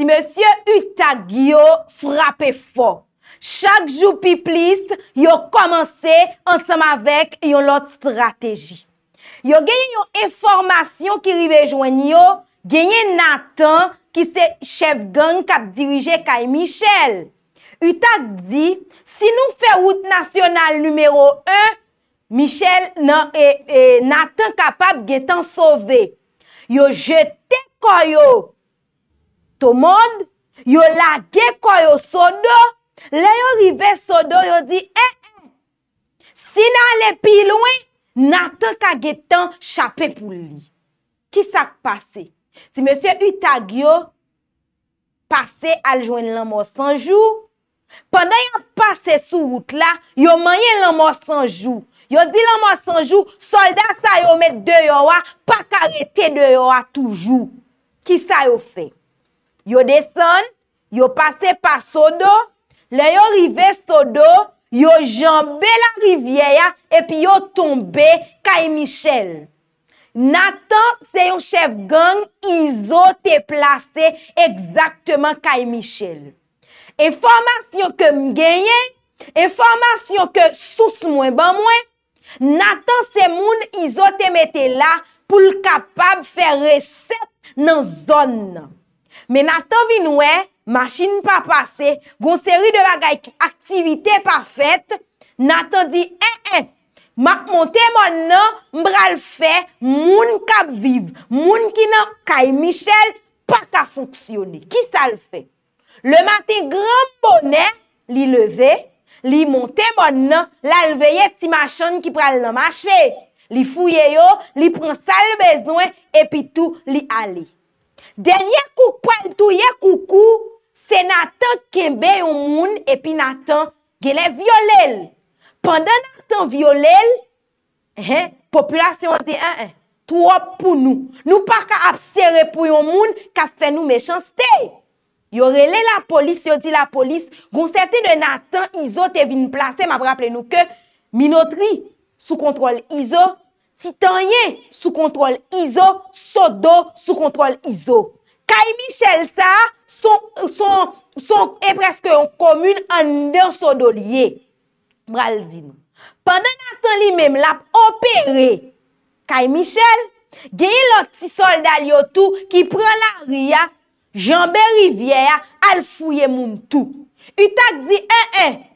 si monsye Utak yo frape fo. Chak jou piplist, yo komanse ansam avek yon lot strategi. Yo genye yon eformasyon ki rivejwen yo, genye Nathan ki se chef gang kap dirije kay Michel. Utak di, si nou fe wout nasyonal numero 1, Nathan kapap genye tan sove. Yo jete koyo, Tomod, yo lage kwa yo sodo, le yo rive sodo, yo di, eh, eh si nan le pi louen, natan kage tan chapè pou li. Ki sa pase? Si M. Utagyo pase aljwen lanmò sanjou, pandan yo pase sou wout la, yo manyen lanmò sanjou. Yo di lanmò sanjou, soldat sa yo met deyo wa, pa karete deyo wa toujou. Ki sa yo fek? Yo desen, yo pase pa sodo, le yo rive sodo, yo jambe la rivyeya, epi yo tombe kay Michel. Nathan se yon chef gang, izo te place ekzaktman kay Michel. Enformasyon ke mgenye, enformasyon ke sous mwen ban mwen, Nathan se moun, izo te mette la pou l kapab fe reset nan zon nan. Men natan vi noue, machin pa pase, gonseri deva gayk aktivite pa fete, natan di, e, eh, e, eh, mak monte moun nan, mbral fe, moun kap vive, moun ki nan kay Michel, pa ka foksyone. Ki sa l fe? Le mati granpone, li leve, li monte moun nan, la leveye ti machan ki pral nan mache, li fouye yo, li pren sal bezwen, epi tou li ale. Denye kou kwa l touye kou kou, se natan kembe yon moun epi natan gele violel. Pandan natan violel, populasyon te an an, tou op pou nou. Nou pa ka apse repou yon moun, ka fe nou mechans te. Yo rele la polis, yo di la polis, gon sete de natan izo te vin plase, ma vraple nou ke minotri sou kontrol izo, Titanyen sou kontrol izo, sodo sou kontrol izo. Kay Michel sa, son e preske yon komune an den sodo liye. Mral di nou. Pandan atan li mem lap, opere. Kay Michel, geyi loti solda liyo tou ki pren la ria, janbe rivye a, al fouye moun tou. U tak di en eh, en. Eh,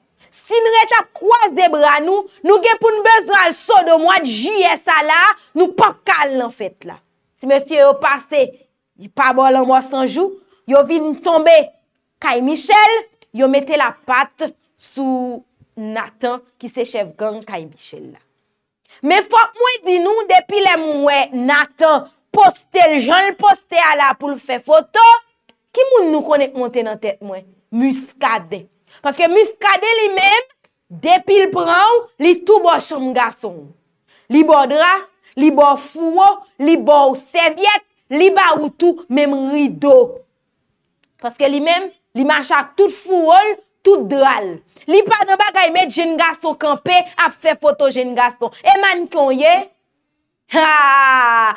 Si nou reta kwa zebra nou, nou gen pou nou bezral so do mwen jye sa la, nou pa kal nan fet la. Si mwen si yo pase, di pa bol an mwen sanjou, yo vin tombe kay Michel, yo mette la pat sou Nathan ki sechev gan kay Michel la. Me fok mwen di nou, depi le mwen Nathan poste, jen l poste ala pou l fe foto, ki moun nou konen monten nan tet mwen? Muskadek. Paske muskade li men, depil pran ou, li tou bo chanm gason. Li bo dra, li bo fwo, li bo ou sevyet, li ba ou tou men ridou. Paske li men, li manchak tout fwo ou, tout dral. Li pa nan baka imet jen gason kampe ap fe foto jen gason. Eman konye? Haa!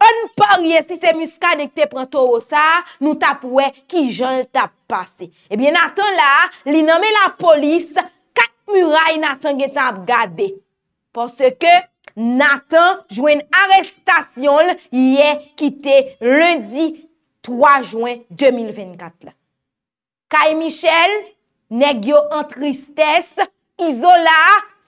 An pa rye si se muska dek te pran to osa, nou tap wè ki joun tap pase. Ebyen eh natan la, li name la polis, kat mura yi natan gen tap gade. Porske natan jwen arestasyon yè kite lundi 3 jwen 2024 la. Kaye Michel, negyo an tristesse, izola,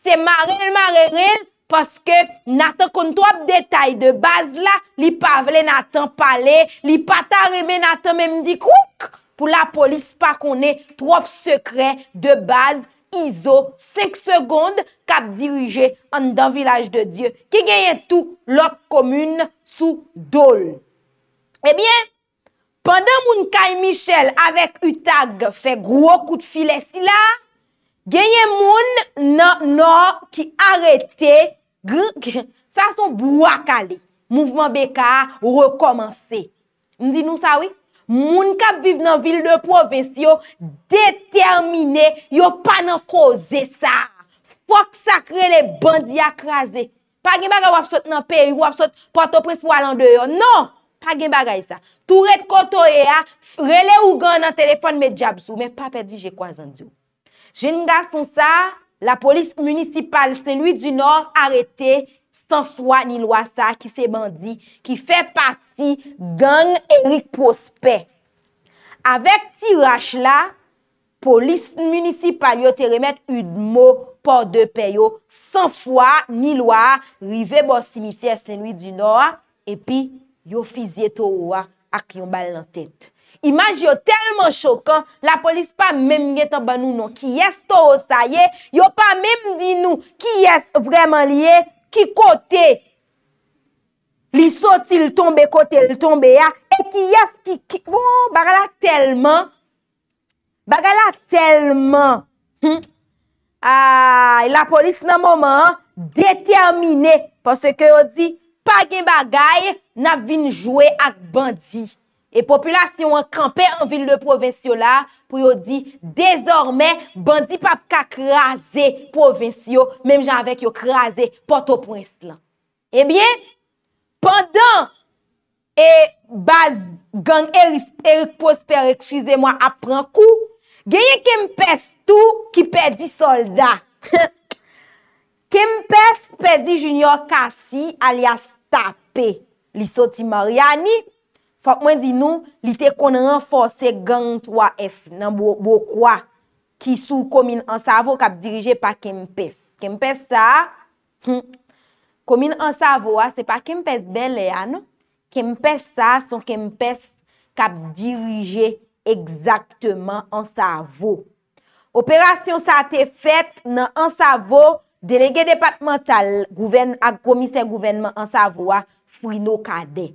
se mareril mareril, paske natan kon trob detay de baz la, li pa vle natan pale, li pa ta reme natan mem di kouk, pou la polis pa kon ne trob sekre de baz, izo, sek segonde, kap dirije an dan vilaj de Diyo, ki genye tou lok komune sou dole. Ebyen, pandan moun Kay Michel avek Utag fe gro kout file si la, genye moun nan no ki arete Sa son brouakali Mouvment beka a rekomansi Ndi nou sa we? Moun kap viv nan vil de provinci yo Determine yo pa nan koze sa Fok sakre le bandi akraze Pa gen baga wap sot nan peri Wap sot pato pres pou alande yo Non, pa gen baga e sa Tou ret koto e a Frele ou gan nan telefone me djab sou Me papè di jè kwa zan di yo Je nida son sa la polis munisipal senoui du nor arete sanfwa ni lwa sa ki se bandi, ki fe patsi gang Erik Pospè. Awek tiraj la, polis munisipal yo teremet udmo por de peyo, sanfwa ni lwa rive bo simitye senoui du nor, epi yo fizye to oua ak yon bal lantejte. Imanj yo telman chokan, la polis pa mèm gen tan banou nou. Ki yes to sa ye, yo pa mèm di nou, ki yes vreman li ye, ki kote. Li soti l tombe kote l tombe ya, e ki yes ki kote. Bon, Ou, bagala telman, bagala telman. Hm? La polis nan mouman, detyamine, pou se ke yo di, pa gen bagay, nan vin jwe ak bandi. E populasyon an kampe an vil le provinsyo la, pou yo di, dezorme, bandi pap ka krasi provinsyo, menm jan avek yo krasi Port-au-Prince lan. Ebyen, eh pandan, e baz gang erik posper ekchize mwa apren kou, genye kem pes tou ki pedi solda. Kem pes pedi junior kasi alias tape, li soti mariani, Fak mwen di nou, li te kon renfose gantwa ef nan bo kwa ki sou komine ansavo kap dirije pa kempes. Kempes sa, hmm, komine ansavo a, se pa kempes bel e an, kempes sa son kempes kap dirije ekzaktman ansavo. Operasyon sa te fet nan ansavo, delege departemental ak komise gouvenman ansavo a frino kadey.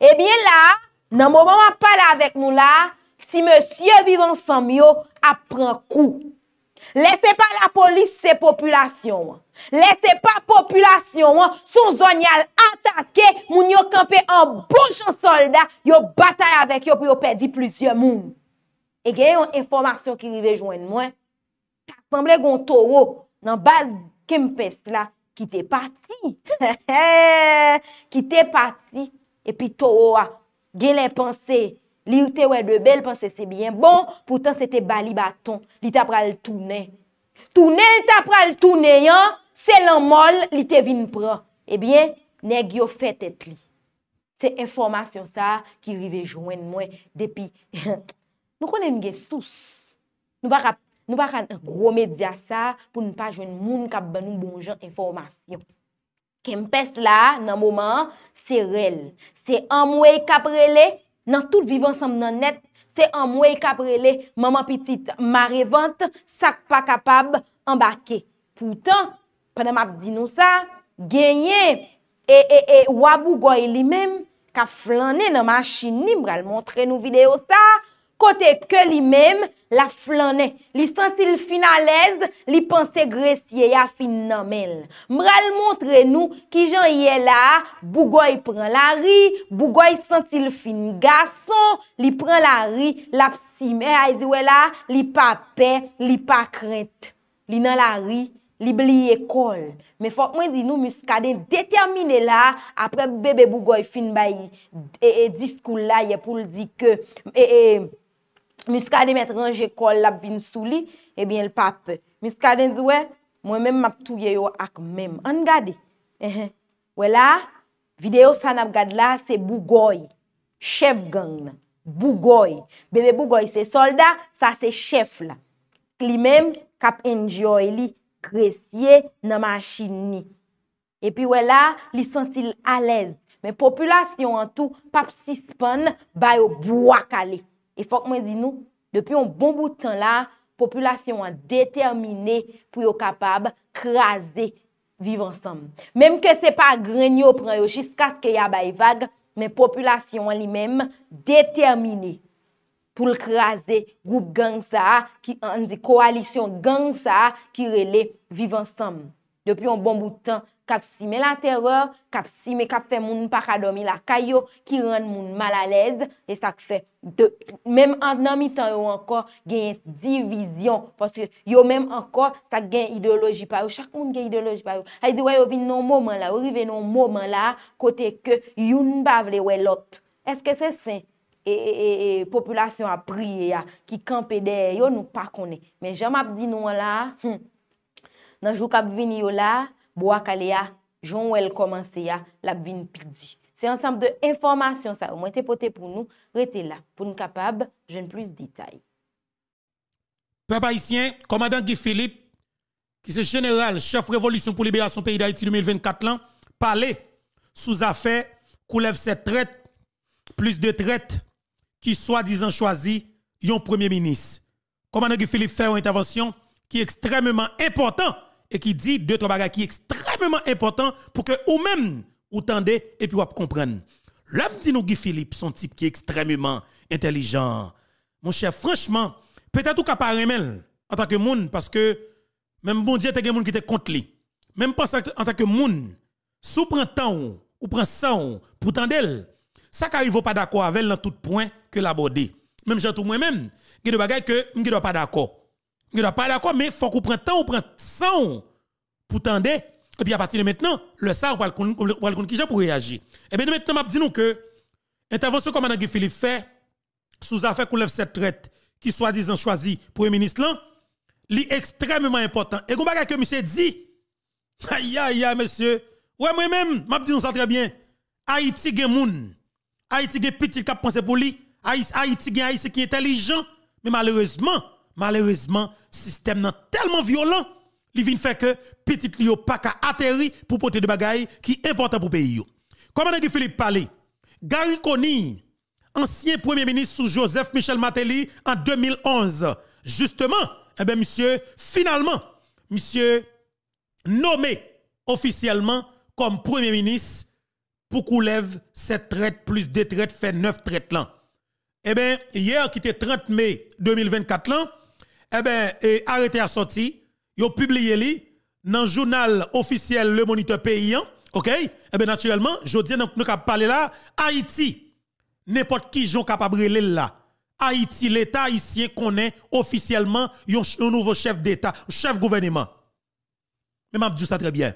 Ebyen eh la, nan mou mou an pala avek nou la, si monsye vivan sanm yo, apren kou. Lese pa la polis se populasyon. Lese pa populasyon, son zonyal atake moun yo kampe an bouchan soldat, yo batay avek yo pou yo pedi plusye moun. E eh gen yon informasyon ki li vejwen mwen, kassemble goun toro nan baz kem pes la, ki te pati. Ki te pati. Epi tou ou a, gen len panse, li ou te wè de bel panse sebyen, bon, poutan se te bali baton, li tap pral toune. Tune, li tap pral toune yon, se lan mol, li te vin pran. Ebyen, eh ne gyo fèt et li. Se informasyon sa ki rive jwen mwen depi. Nou konen gen sous. Nou bakan, nou bakan, grome dia sa pou nou pa jwen moun kap ban nou bonjan informasyon. Kempes la nan mouman, se rel. Se an mouye kaprele, nan tout vivan sam nan net, se an mouye kaprele, maman pitit, ma revante, sak pa kapab, ambake. Poutan, panan map di nou sa, genye, e e e, wabou goye li mem, ka flanen nan machin li, bral montre nou video sa. Kote ke li mem, la flanen. Li santi l fin alez, li panse gresye ya fin namel. Mral montre nou ki jan ye la, Bougoy pran la ri, Bougoy santi l fin gason, Li pran la ri, la psime. A yi diwe la, li pape, li pa kret. Li nan la ri, li bli ekol. Me fok mwen di nou muskade determine la, apre bebe Bougoy fin bayi, e e diskou la, ye pou l di ke, e e... Mis kade met ranje kol la bin sou li, ebyen l pape. Mis kade nzwe, mwen men map touye yo ak men. An gade? Wela, videyo san ap gade la, se Bougoy. Chef gang nan. Bougoy. Bebe Bougoy se solda, sa se chef la. Kli men, kap enjyo li, kresye nan manchin ni. E pi wela, li sensil alez. Men populasyon an tou, pap sispan, bayo bwa kalik. E fok mwen zinou, depi yon bon boutan la, populasyon an determine pou yo kapab krasi viv ansam. Mem ke se pa grenyo pran yo chiska ke yabay vag, men populasyon an li menm determine pou l krasi group gang sa, ki an zi koalisyon gang sa ki rele viv ansam. Depi yon bon boutan la, kap si me la teror, kap si me kap fe moun pa kadomi la, ka yo ki ren moun mal alèz, e sak fe de. Mem an nan mi tan yo ankor gen division, foske yo menm ankor sak gen ideoloji pa yo, chak moun gen ideoloji pa yo. Hay di wè yo vin nou mouman la, yo rive nou mouman la, kote ke youn bavle wè lot. Eske se sen? E, e, e, populasyon apri ya, ki kampe de, yo nou pa konen. Men jam ap di nou mouman la, nan jou kap vini yo la, Boakalea, Jonwel, jean à komanse vin pidi. C'est ensemble de informations ça. ou moins te pour nous. Restez là pour nous capables de plus détails. Papa haïtien, commandant Guy Philippe, qui est général, chef révolution pour libération pays d'Haïti 2024 parlait sous affaire lève cette traite, plus de traite, qui soi-disant choisi yon premier ministre. Commandant Guy Philippe fait une intervention qui est extrêmement importante et qui dit deux, trois bagages qui extrêmement important pour que vous-même, ou tendez et puis vous comprenez. L'homme dit nous, Guy Philippe, son type qui est extrêmement intelligent. Mon cher, franchement, peut-être ou pas en tant que monde, parce que même bon Dieu, t'a des gens qui te contre lui. Même pas en tant que monde, sous prend temps ou prend sang pour tendel, ça qu'arrive pas d'accord avec dans tout point que l'aborder. Même j'ai tout moi-même, des des bagages que je ne pas d'accord. Je ne pas quoi, mais il faut qu'on prenne temps, on prenne temps pour tendre. Et puis à partir de maintenant, le on va le qui pour réagir. Et eh bien maintenant, je dis que l'intervention comme Mme Philippe fait sous affaire qu'on lève cette traite qui soi-disant choisi pour le ministre là, est extrêmement important. Et comme que monsieur dit, aïe aïe aïe monsieur, ouais moi-même, je dis nous ça très bien. Haïti gen moun, Haïti gen petit qui pensé pour lui, Haïti gen Haïti qui est intelligent, mais malheureusement, malheureusement, système est tellement violent, il vient fait que petit li pas atterri pour porter des bagailles qui importantes pour pays Comment Philippe parle Gary Conny, ancien premier ministre sous Joseph Michel Matéli en 2011. Justement, eh bien, monsieur, finalement, monsieur nommé officiellement comme premier ministre pour qu'on lève cette traite plus des traites fait neuf traites là. Eh bien, hier, qui était 30 mai 2024 là, eh bien, arrêtez arrêté à sortir, yo publié li dans le journal officiel Le Moniteur Paysan, OK Eh bien, naturellement, je dis nous cap parler là, Haïti n'importe qui j'ont capable là. Haïti l'État ici, connaît officiellement un nouveau chef d'État, chef gouvernement. Mais m'a dit ça très bien.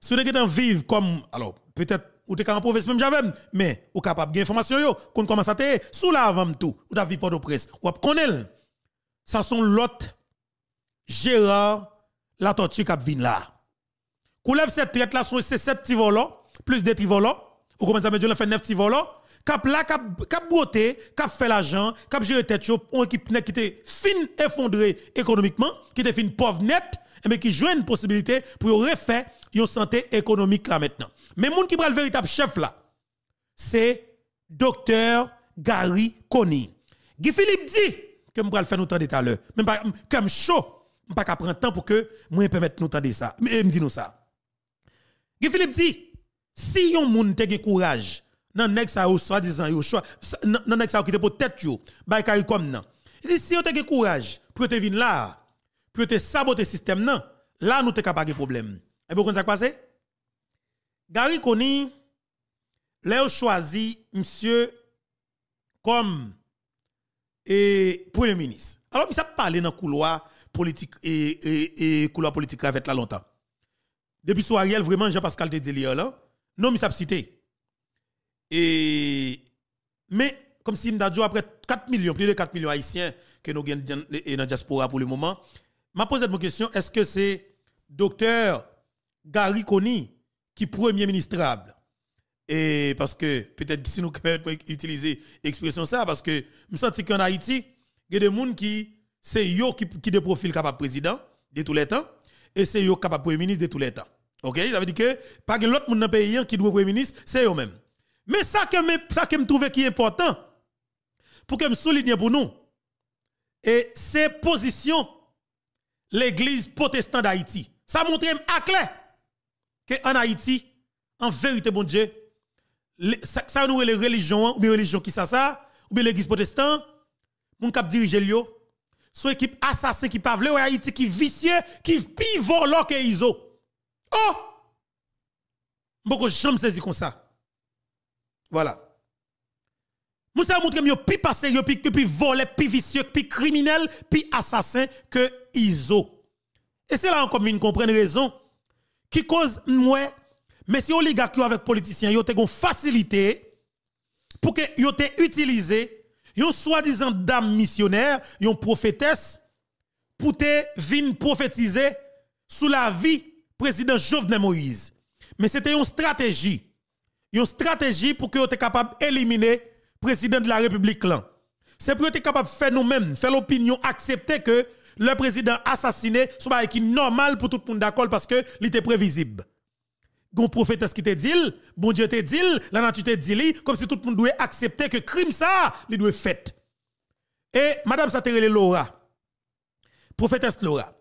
Si vous en vivre comme alors peut-être ou t'es capable province même j'avais mais ou capable d'information yo qu'on commence à te sous la avant tout ou avez vu pas de presse ou connaît ça sont l'autre Gérard la tortue qui vient là. Koulev cette traite là, c'est 7 tivolos, plus des tivolos, ou comment ça me dit, on fait 9 tivolos, cap là, cap, cap broté, cap fait l'argent, cap gérer tête, on qui était fin effondré économiquement, qui était fin pauvre net, mais eh qui joue une possibilité pour refaire une santé économique là maintenant. Mais moun qui prend le véritable chef là, c'est docteur Gary Connie Guy Philippe dit, que je faire nous tendre tout à l'heure. Même pas, comme chaud, pas qu'à prendre temps pour que moi permette nous tendre ça. Mais eh, me dit nous ça. Guy Philippe dit, si yon moun te courage, nan nek sa ou soi-disant yo, nan nek sa ou qui te pour tête yo, bay kari comme nan. Il dit, si yon te gen courage, pour te vin là, pour te saboter système nan, là nous te capable de problème. Et bien, comment ça passe? Gary Koni, Léo choisi monsieur comme et Premier ministre. Alors, il s'est parlé dans le couloir politique et, couloir politique avec là longtemps. Depuis ce Ariel, vraiment, Jean-Pascal te là. Non, il s'est cité. Et, mais, comme si dit après 4 millions, plus de 4 millions haïtiens que nous avons dans la diaspora pour le moment, m'a posé une question, est-ce que c'est docteur Gary Kony qui est premier ministrable? Et parce que peut-être si nous pouvons utiliser l'expression ça, parce que je sens qu'en Haïti, il y a des gens qui, c'est eux qui, qui des profils capable président de tous les temps, et c'est eux capable premier ministre de tous les temps. Ok? Ça veut dire que pas que l'autre monde dans le pays qui doit premier ministre, c'est eux-mêmes. Mais ça que je ça que me trouve qui est important, pour que je souligne pour nous, et ces positions, l'église protestante d'Haïti, ça montre à clair qu'en Haïti, en vérité, bon Dieu, ça, nous les religions, ou bien religion qui ça ou bien l'église protestante, mon cap dirige son équipe assassin qui pavle ou Haïti qui vicieux, qui pivot que iso. Oh! Beaucoup jamais saisi comme ça. Voilà. Nous ça montre mieux pas volé, pi vicieux, pi criminel, pi assassin que iso. Et c'est là encore une raison qui cause moi mais si on gars qui avec politiciens, ils ont facilité pour que ils ont utilisé, soi-disant dame missionnaire, ils prophétesse pour te venir prophétiser sous la vie président Jovenel Moïse. Mais c'était une stratégie. Une stratégie pour que vous capable d'éliminer le président de la République. C'est pour que vous capable de faire nous-mêmes, faire l'opinion, accepter que le président assassiné, soit qui normal pour tout le monde d'accord parce que était prévisible gon prophétesse qui te dit, bon Dieu te dit, la nature te dit, comme si tout le monde doit accepter que crime ça, il doit fait. Et madame ça te Laura. Prophétesse Laura.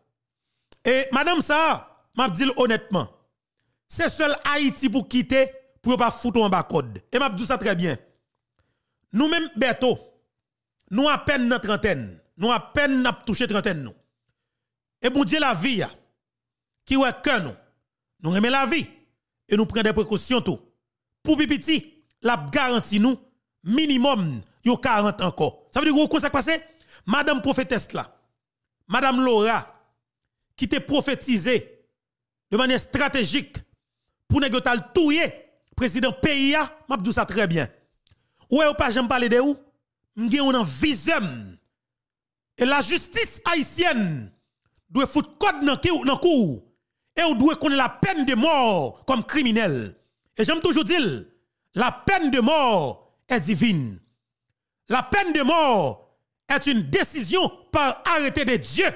Et madame ça, m'a dit honnêtement, c'est seul Haïti pour quitter pour pas foutre en bas code. Et m'a dit ça très bien. Nous-mêmes Berto, nous à peine notre trentaine, nous à peine n'a touché trentaine nous. Et bon Dieu la vie qui est que nous. Nous aimons la vie et nous prenons des précautions tout. Pour Pipiti, la garantie nous minimum a 40 encore. Ça veut dire que s'est passé Madame prophétesse là. Madame Laura qui te prophétisé de manière stratégique pour tout, le président PIA, m'a dit ça très bien. Ouais, ou pas j'aime parler de ou, m'gen on en visem. Et la justice haïtienne doit foutre code dans cour et on la peine de mort comme criminel. Et j'aime toujours dire, la peine de mort est divine. La peine de mort est une décision par arrêté de Dieu.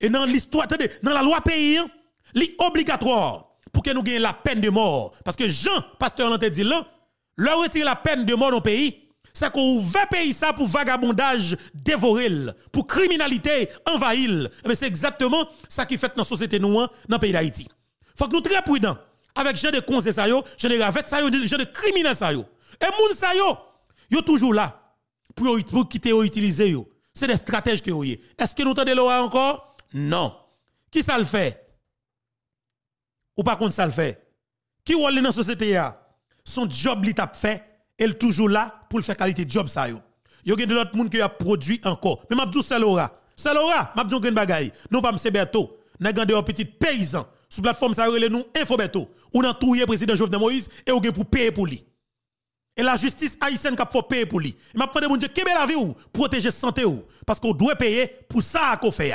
Et dans l'histoire, dans la loi pays, hein, obligatoire pour que nous gagnions la peine de mort. Parce que Jean, pasteur, l'a dit là, leur retire la peine de mort dans le pays, c'est qu'on ouvert pays ça pour vagabondage dévorer, pour criminalité envahir. Mais eh c'est exactement ça qui fait dans la société nous, hein, dans le pays d'Haïti. Faut que nous très prudents avec gens de conseil ça gens de ravette ça yo, gens de criminels ça yo. Et moun ça yo, yo toujours là pour quitter ou utiliser yo. C'est des stratèges que avez. Est-ce que nous tendez encore Non. Qui ça le fait Ou pas contre ça le fait Qui est dans la société Son job li tap fait elle toujours là pour faire qualité job ça yo. Yo gen de l'autre monde qui a produit encore. Mais m'a dit c'est Laura. C'est Laura, m'a dit une bagaille. Non pas m'se Berto. N'a gandé un petit paysan sur plateforme ça relé nous info Berto. Ou nan touye président Jovenel Moïse et ou gen pour payer pour lui. Et la justice haïtienne qui faut payer pour lui. Et m'a demandé mon Dieu, qu'est-ce la vie ou protéger santé ou parce qu'on doit payer pour ça qu'on fait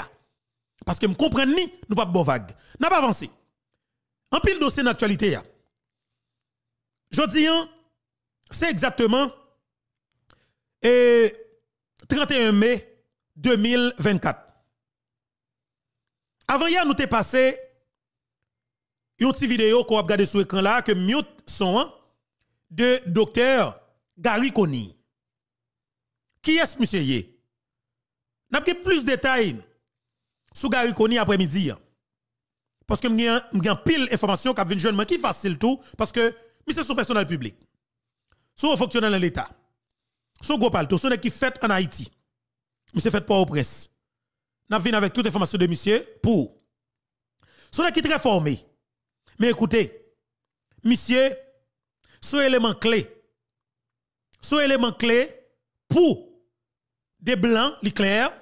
Parce que me comprendre ni nous pas bon vague. N'a pas avancé. En pile dossier d'actualité ya. Jodi an, hein, c'est exactement le 31 mai 2024. Avant hier, nous t'es passé une petite vidéo qu'on a regardé sur l'écran là, que mute son hein, de docteur Gary Conny. Qui est ce monsieur? N'a pas plus de détails sur Gary Conny après-midi. Hein. Parce que j'ai pile d'informations qui viennent jeune, qui facile tout, parce que c'est son personnel public sous fonctionnaire de l'État, Sont gros sous ceux qui fait en Haïti, monsieur fait pas au presse. Nous venons avec toute information de monsieur pour. Son qui très formés. Mais écoutez, monsieur, sous élément clé, sous éléments clé pour des blancs, clairs,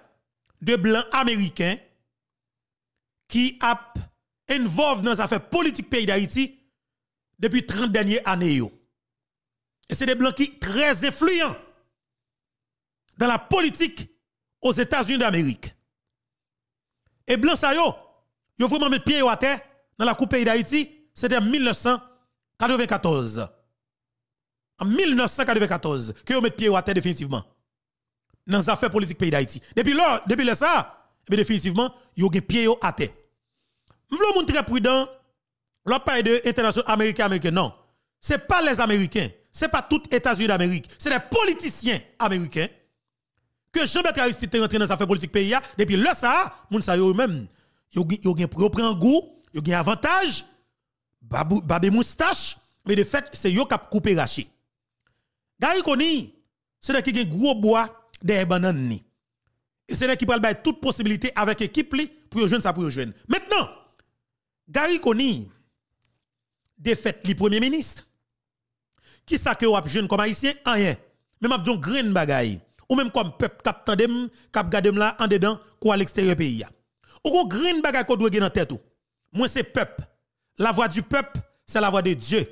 des blancs américains qui sont involve dans les affaires politiques pays d'Haïti depuis 30 dernières années. Et c'est des blancs qui très influents dans la politique aux États-Unis d'Amérique. Et blancs, ça yo, a, vraiment mis pied à terre dans la coupe pays d'Haïti, c'était en 1994. En 1994, que vous mis pied à terre définitivement dans les affaires politiques pays d'Haïti. Depuis là, depuis là ça, mais eh définitivement, yo gen pied à terre. veux moun très prudent, l'appareil parle de international américain américain non. n'est pas les américains ce n'est pas tout États-Unis d'Amérique, c'est des politiciens américains que Jean-Baptiste Aristide est rentré dans affaires politique pays depuis le ça, moun sa même, yo gen prend goût, yo gen avantage, babé moustache, mais de fait c'est yo coupé coupé raché. Gary Koni, c'est là qui un gros bois des bananes Et c'est là qui pral bay toute possibilité avec équipe li pour jeune ça pour jeune. Maintenant, Gary Koni défaite le premier ministre qui ça que vous avez jeune comme haïtien Rien. Même vous avez grain bagay. Ou même comme peuple cap tandem, cap gardem là en dedans, quoi à l'extérieur pays. Ou qu'on grain bagaille qu'on doit dans tête. Moi, c'est peuple. La voix du peuple, c'est la voix de Dieu.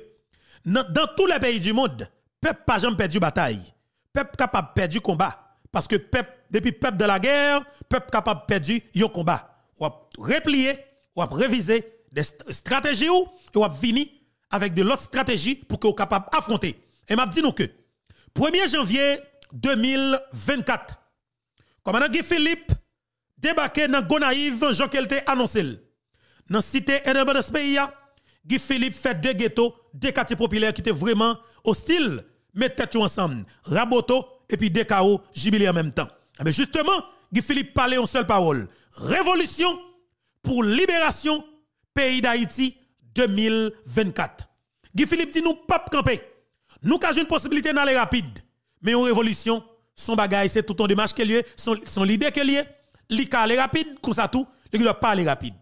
Dans, tous les pays du monde, peuple pas jamais perdu bataille. Peuple capable perdu combat. Parce que peuple, depuis peuple de la guerre, peuple capable perdu perdre le combat. Ou replier, ou réviser des stratégies ou, ou fini avec de l'autre stratégie pour que vous capable affronter. Et m'a dit nous que 1er janvier 2024, commandant Guy Philippe débarqué dans Gonaïve, Jean Kelte annoncé. Dans la cité ce pays, Guy Philippe fait deux ghettos, deux quartiers populaires qui étaient vraiment hostiles, mais tête ensemble, Raboto et puis Dekao, en même temps. Ah, mais justement, Guy Philippe parlait en seule parole. Révolution pour libération pays d'Haïti 2024. Guy Philippe dit nous pas camper. Nous avons une possibilité d'aller rapide. Mais en révolution, son bagage, c'est tout ton démarche qui est son, idée l'idée qui est lié. les rapide, comme ça tout, il doit pas aller rapide.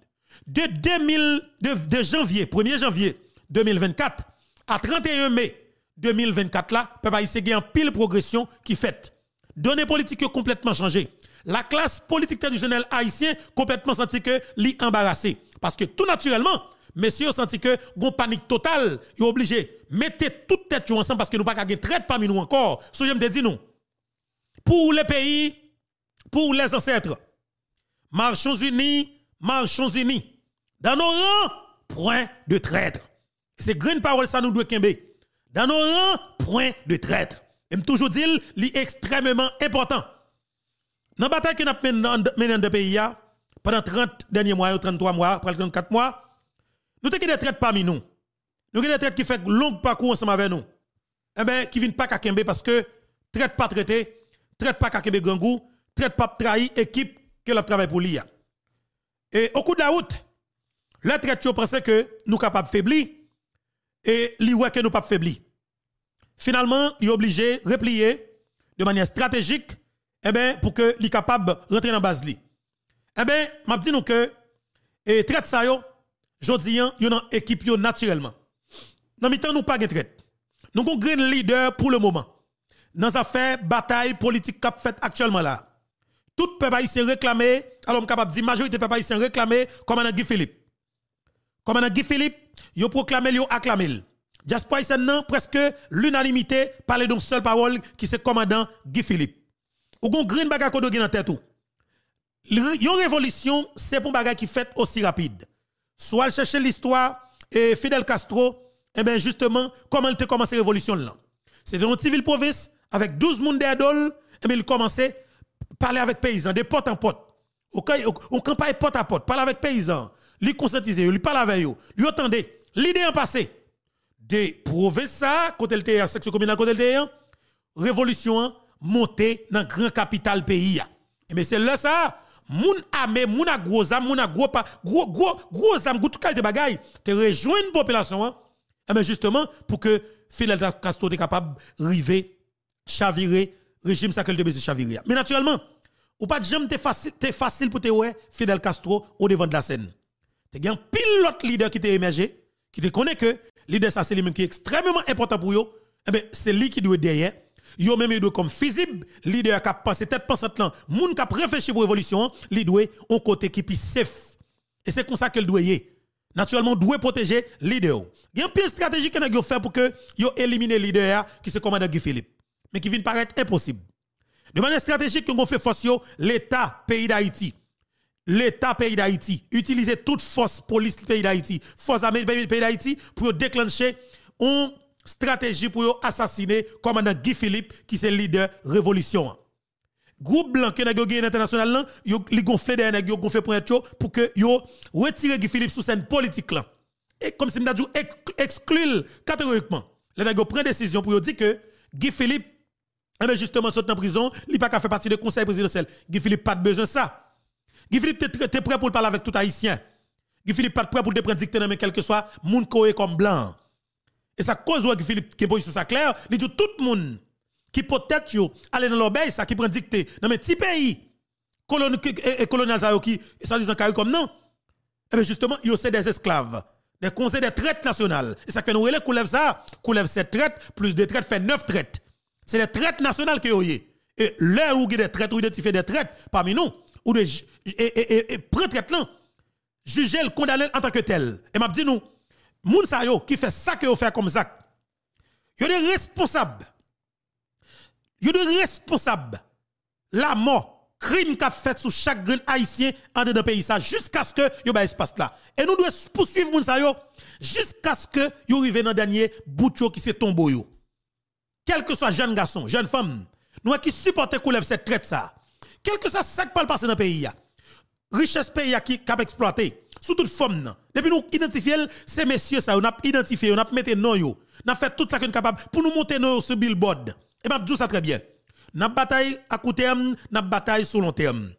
De, 2000, de, janvier, 1er janvier 2024 à 31 mai 2024, là, peuple haïtien en un pile progression qui fait. Données politiques complètement changé. La classe politique traditionnelle haïtienne complètement senti que l'I embarrassé Parce que tout naturellement, Messieurs vous que vous panique totale, vous obligé mettez toute tête ensemble parce que nous pas gagner traite parmi nous encore. Ce que je me dis nous. Pour les pays, pour les ancêtres. Marchons unis, marchons unis. Dans nos rangs, point de traître. C'est grande parole ça nous doit faire. Dans nos rangs, point de traître. Et toujours dit, c'est extrêmement important. Dans la bataille que nous avons menée dans le pays, pendant 30 derniers mois, 33 mois, 34 mois, nous avons des traites parmi nous. Nous avons des traites qui font long parcours ensemble avec nous. Eh bien, qui ne viennent pas qu'à Kembe parce que traite pas traité, traite pas à Kembe Gangou, traite pas trahi équipe qui l'a travaille pour l'IA. Et au coup de la route, les traites pensent que nous sommes capables faiblir et l'IA que nous pas faiblir. Finalement, ils sont obligés de replier de manière stratégique eh ben, pour que soient capables de rentrer dans la base. Eh bien, je dis que et traite ça, Jodi yon, hein, yon nan équipe naturellement. Nan mitan nou nous pas de traite. Nous avons leader pour le moment. Dans sa batailles bataille politique kap fèt actuellement là. Tout peuple haïtien se alors on capable dire majorité peuple se réclamer comme komanan Guy Philippe. Comme Guy Philippe, yo proclamé yo acclamé. Diaspora haïtienne nan, presque l'unanimité parler donc seule parole qui se commandant Guy Philippe. Ou kon green baga kodo gen en tête Yon révolution c'est pour baga qui fait aussi rapide soit chercher l'histoire et Fidel Castro, et eh bien justement, comment il a commencé la révolution là. dans une petite province avec 12 monde d'adoles, et eh bien il commençait à parler avec paysans, de porte en porte. On campagne porte à porte, parle avec paysans, lui conscientiser, lui parler avec eux, lui attendez. L'idée en passé, de ça côté le section communale côté le révolution hein, montée dans grand capital pays. Et hein. eh bien c'est là ça, moun armé, moun a gros âme, moun a gros pas gros gros gros âme, tout de bagaille, te rejoindre population hein. Eh ben, justement pour que Fidel Castro soit capable river chavirer régime ça qu'elle de chavirer. Mais naturellement, ou pas de jamais facile facile pour te voir Fidel Castro au devant de la scène. Te gen pilote, leader qui t'est émergé, qui te connaît que leader ça c'est lui-même qui est extrêmement important pour eux. Eh ben c'est lui qui doit derrière yo même doit comme visible leader qui pense tête pensante là moun qui réfléchi pour révolution li doué au côté qui est safe et c'est comme ça qu'elle doit y naturellement doit protéger leader il y a une stratégie stratégique a fait pour que yo éliminer leader qui se commandant Guy Philippe mais qui vient paraître impossible de manière stratégique qu'on fait force l'état pays d'Haïti l'État pays d'Haïti, utiliser toute force police pays d'Haïti, force armée pays d'Haïti pour déclencher un stratégie pour assassiner commandant Guy Philippe, qui est leader révolution. Groupe blanc qui est dans international, ils a fait derrière, pour retirer que yo Guy Philippe sous scène politique. Et comme si dit exclut catégoriquement. Les gens prennent décision pour dire que Guy Philippe, mais eh ben, justement, saute en prison, il n'a pas faire partie du conseil présidentiel. Guy Philippe pas de besoin de ça. Guy Philippe est prêt pour parler avec tout haïtien. Guy Philippe pas prêt pour te prendre dicter, mais quel que soit, qui koé comme blanc. Et ça cause que Philippe qui position ça clair, il dit tout le monde qui peut-être aller dans l'obéissance ça qui prend dicter dans Mais petit pays, colonial ça qui, ça carré comme non, et eh bien justement, ils sont des esclaves, des conseils des traites nationales. Et ça fait nous relève ça, lève cette traite, plus des traites fait neuf traites. C'est des traites nationales que vous Et l'heure où il y a des traites, ou a des traites parmi nous, ou de, et, et, et, et traite là, juger le condamner en tant que tel. Et m'a dit nous, Mounsayo qui fait ça que vous faites comme ça yo êtes responsable Vous êtes responsable la mort crime qu'a fait sous chaque grain haïtien en pays jusqu'à ce que yo ba espace là et nous devons poursuivre Mounsayo jusqu'à ce que yo arrive dans dernier bout qui se tombe quel que soit jeune garçon jeune femme nous qui supporter coulève cette traite ça quel que soit sac qui peut passer dans le pays richesse pays qui été exploité sous toute forme non. Depuis nous identifier ces messieurs ça, on a identifié, on a mis nos yo. On a fait tout ça qu'on capable pour nous monter nos sur billboard. Et m'a ben, dit ça très bien. N'a bataille à court terme, n'a bataille sur long terme.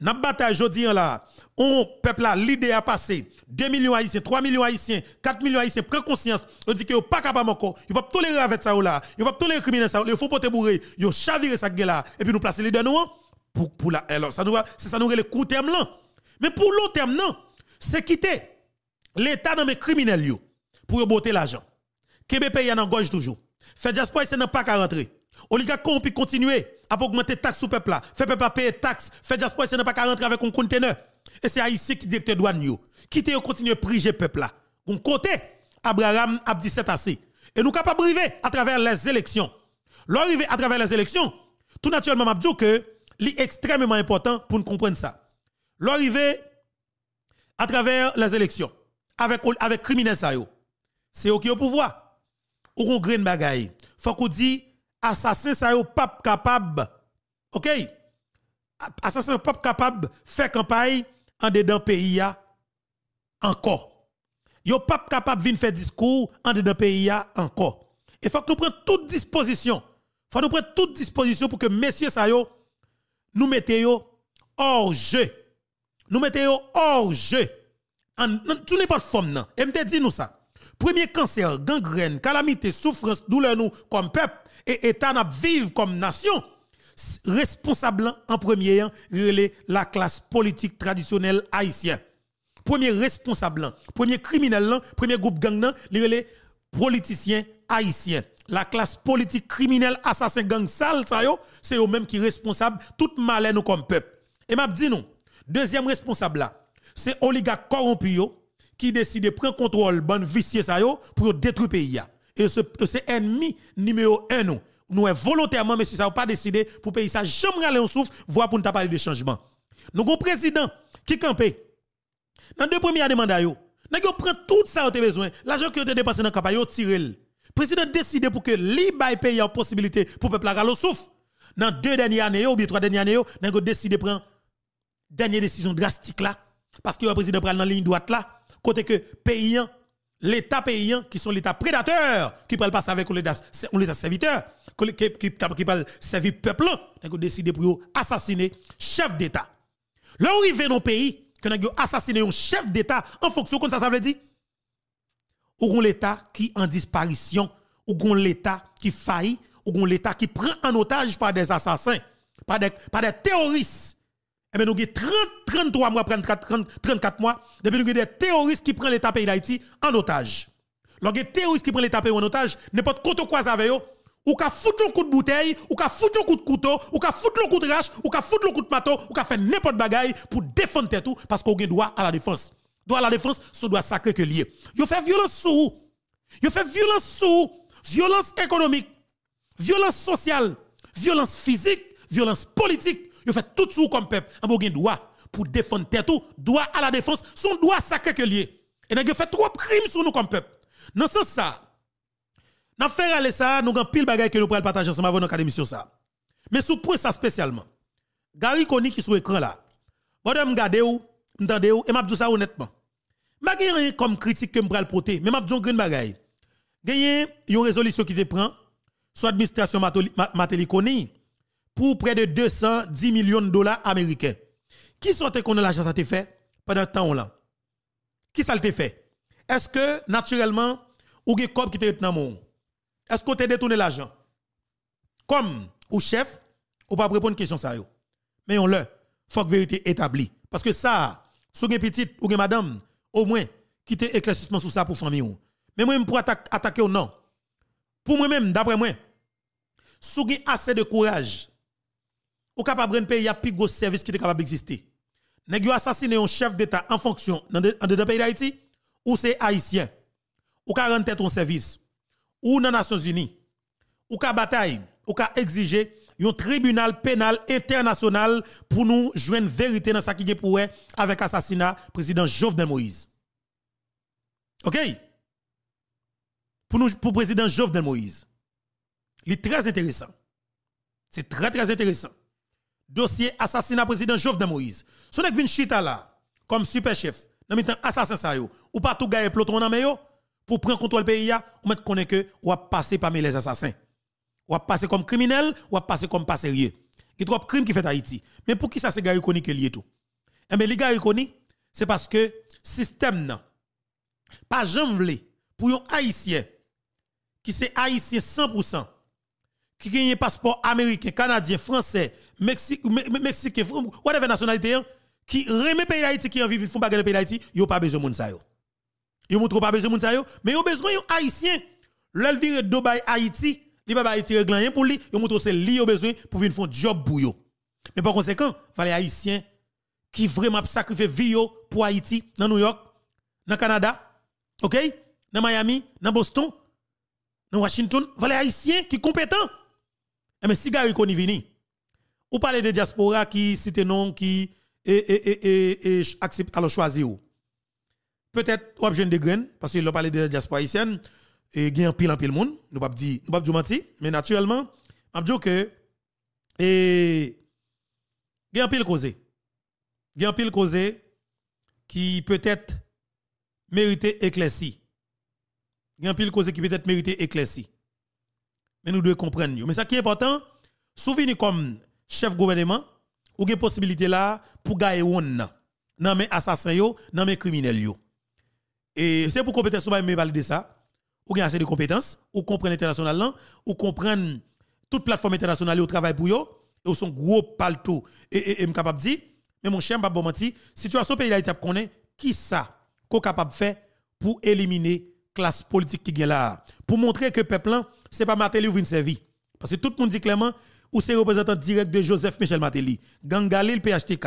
N'a bataille aujourd'hui là, on peuple l'idée a passé. 2 millions haïtiens, 3 millions haïtiens, 4 millions haïtiens prennent conscience, on dit que pas capable encore, ils pas tolérer avec ça ou là, ils pas tolérer criminels, ça, ils faut porter bourré, ils chavirer ça là et puis nous placer les deux nous pour pour la alors ça nous c'est ça nous le court terme là. Mais pour long terme non c'est quitter l'État dans mes criminels pour boter l'argent. Québec paye en gauche toujours. Fait diaspora c'est n'a pas qu'à rentrer. Oligarque continue à augmenter taxes sur peuple là. Fait peuple payer taxes. Fait diaspora c'est n'a pas qu'à rentrer avec un conteneur. Et c'est Haïti qui directeur douane yo. Quitter continuer à priger peuple là. Un côté Abraham Abdi 17 assez. Et nous capable arriver à travers les élections. L'arrivée à travers les élections, tout naturellement m'a dit que extrêmement important pour nous comprendre ça. L'arrivée à travers les élections, avec, avec criminels, c'est eux qui au pouvoir. Ou qu'on graine bagaille. Faut qu'on dit, assassin, ça pas capable. OK? Assassin, pas capable, faire campagne en dedans pays, encore. Yo, pas capable, venir faire discours en dedans pays, encore. Et faut que nous prenions toute disposition. Faut nous prenions toute disposition pour que messieurs, ça nous mettions hors jeu nous mettons hors jeu. tout n'est pas de forme. Et me dit nous ça. Premier cancer, gangrène, calamité, souffrance, douleur nous comme peuple et État n'a vivre comme nation. Responsable en premier, hein, la classe politique traditionnelle haïtienne. Premier responsable, premier criminel, hein, premier groupe gang, hein, les politiciens haïtien. La classe politique criminelle, assassin gang sale, c'est eux-mêmes qui responsable toute malheur nous comme peuple. Et m'a dit nous, Deuxième responsable là, c'est oligarque corrompu qui décide de prendre contrôle bande sa ça pour détruire le pays Et c'est ennemi numéro un. nous. Nous volontairement mais si ça pas décidé pour pays ça jamais aller en souffle voire pour nous parler de changement. Nous avons président qui campé dans deux premières années nous avons pris tout ça au besoin. L'argent qui a dépensé dans le campagne yo tiré. Président décide pour que li paye en possibilité pour peuple la souffle. Dans deux dernières années ou bien trois dernières années, nous avons décidé de prendre dernière décision drastique là, parce que le président prend dans la ligne droite là, côté que paysan, l'État paysan, qui sont l'État prédateur, qui parle passer avec l'État serviteur, qui, qui, qui parle servir peuple, donc décidé pour assassiner chef d'État. Là où il dans pays, que a assassiné un chef d'État en fonction, comme ça, ça veut dire, ou l'État qui en disparition, ou l'État qui faillit, ou l'État qui prend en otage par des assassins, par des terroristes. Eh bien, nous avons 30, 33 mois, 34, 34 mois, depuis nous avons des terroristes qui prennent l'État pays d'Haïti en otage. Nous a des terroristes qui prennent l'État pays en otage, n'importe quoi quoi avec eux, ou qu'a foutre un coup de bouteille, ou qu'a foutre un coup de couteau, ou qu'a foutu un coup de rache, ou qu'a foutre un coup de bateau, ou qu'a fait n'importe bagaille pour défendre tout, parce qu'on a droit à la défense. Droit à la défense, ce doit sacré que lié. Vous fait violence sous vous. fait violence sous Violence économique, violence sociale, violence physique, violence politique, vous fait tout sous comme peuple. Vous avez droit pour défendre tête ou droit à la défense. Son droit sacré que lié. Et vous fait trop crimes sur nous comme peuple. Dans ce sens, ça, dans faire aller ça, nous avons pile bagaille que nous pas partager ensemble avant l'académie sur ça. Mais sous point ça spécialement. Gary Koni qui sur écran là. Madame regardez ou, m'tendez ou et m'a dit ça honnêtement. M'a rien comme critique que m'pral porter, mais m'a dit une bagaille. Gagné une résolution qui te prend soit administration Matéli pour près de 210 millions de dollars américains. Qui sont qu'on a l'argent ça te fait pendant temps là? Qui ça fait? Est-ce que naturellement ou gen cop qui te dans Est-ce qu'on t'a détourné l'argent? Comme ou chef, ou pas répondre question ça Mais on le, faut que vérité établie parce que ça, avez petite ou gen madame, au moins qui éclaircissement sur ça pour famille Mais moi pour attaquer ou non. Pour moi même d'après moi, vous assez de courage ou capable de pays a plus gros service qui est capable d'exister. Nèg assassiner un chef d'État en fonction dans le pays d'Haïti ou c'est haïtien. Ou ka rendre tête service ou dans les Nations Unies ou ka bataille ou ka exiger un tribunal pénal international pour nous joindre vérité dans ce qui est pour avec assassinat président Jovenel Moïse. OK Pour nous pour président Jovenel Moïse. Il est très intéressant. C'est très très intéressant dossier assassinat président Jovenel Moïse. Si vous vin chita là, comme super chef, dans le assassin ça yo, ou pas tout gagner ploton, dans yo, pour prendre contrôle pays ou mettre connaît que ou a passé parmi les assassins. Ou a passé comme criminel, ou a passé comme pas sérieux. Il y a trop crime qui fait Haïti. Mais pour qui ça c'est gagne Koni qui lié tout? Eh bien, les qui Koni, c'est parce que système nan, pas jamais pour un haïtien qui c'est haïtien 100%, qui gagne passeport américain, canadien, français, mexicain, mexicain, whatever nationalité, hein, qui remet pays d'Haïti, qui en vivent, font bagarre pays d'Haïti, n'ont pas besoin de moun sa yo. Yo pas besoin de moun sa yo, mais yo besoin yon haïtien. L'el vire Dubaï Haïti, li pas Haïti pas rien pour lui, yo montre c'est li yo besoin pour venir faire job pour yo. Mais par conséquent, les haïtiens qui vraiment sacrifient vie pour Haïti dans New York, dans Canada, OK? Dans Miami, dans Boston, dans Washington, les haïtiens qui compétents eh, mais si Gary Koni vini, ou parlez de diaspora qui cite non, qui accepte, alors choisir. Peut-être, ou besoin de graines, parce que a parlé de diaspora haïtienne, et un pile en pile monde, nous pas dire, nous pas dire mais naturellement, on dit que, et, gagne pile causé. Gagne pile cause, qui peut-être mérite éclairci. un pile causé qui peut-être mérite éclairci mais nous devons comprendre. Mais ce qui est important, souvenez comme chef gouvernement, ou une possibilité là pour gagner non dans les assassins, yo, non mais criminels. Yo. Et c'est pour compétence, vous me parler de ça. Ou avez assez de compétences, ou comprendre l'international, ou comprendre toute plateforme internationale au travail pour yo et ou son gros palto. Et je suis capable de dire, mais mon cher, je ne situation pays d'Haïti connaît, qui ça qu'on capable de faire pour éliminer la classe politique qui est là, pour montrer que le peuple c'est pas Matéli ou vient servir. Parce que tout le monde dit clairement, ou c'est représentant direct de Joseph Michel Matéli. Gangalil PHTK.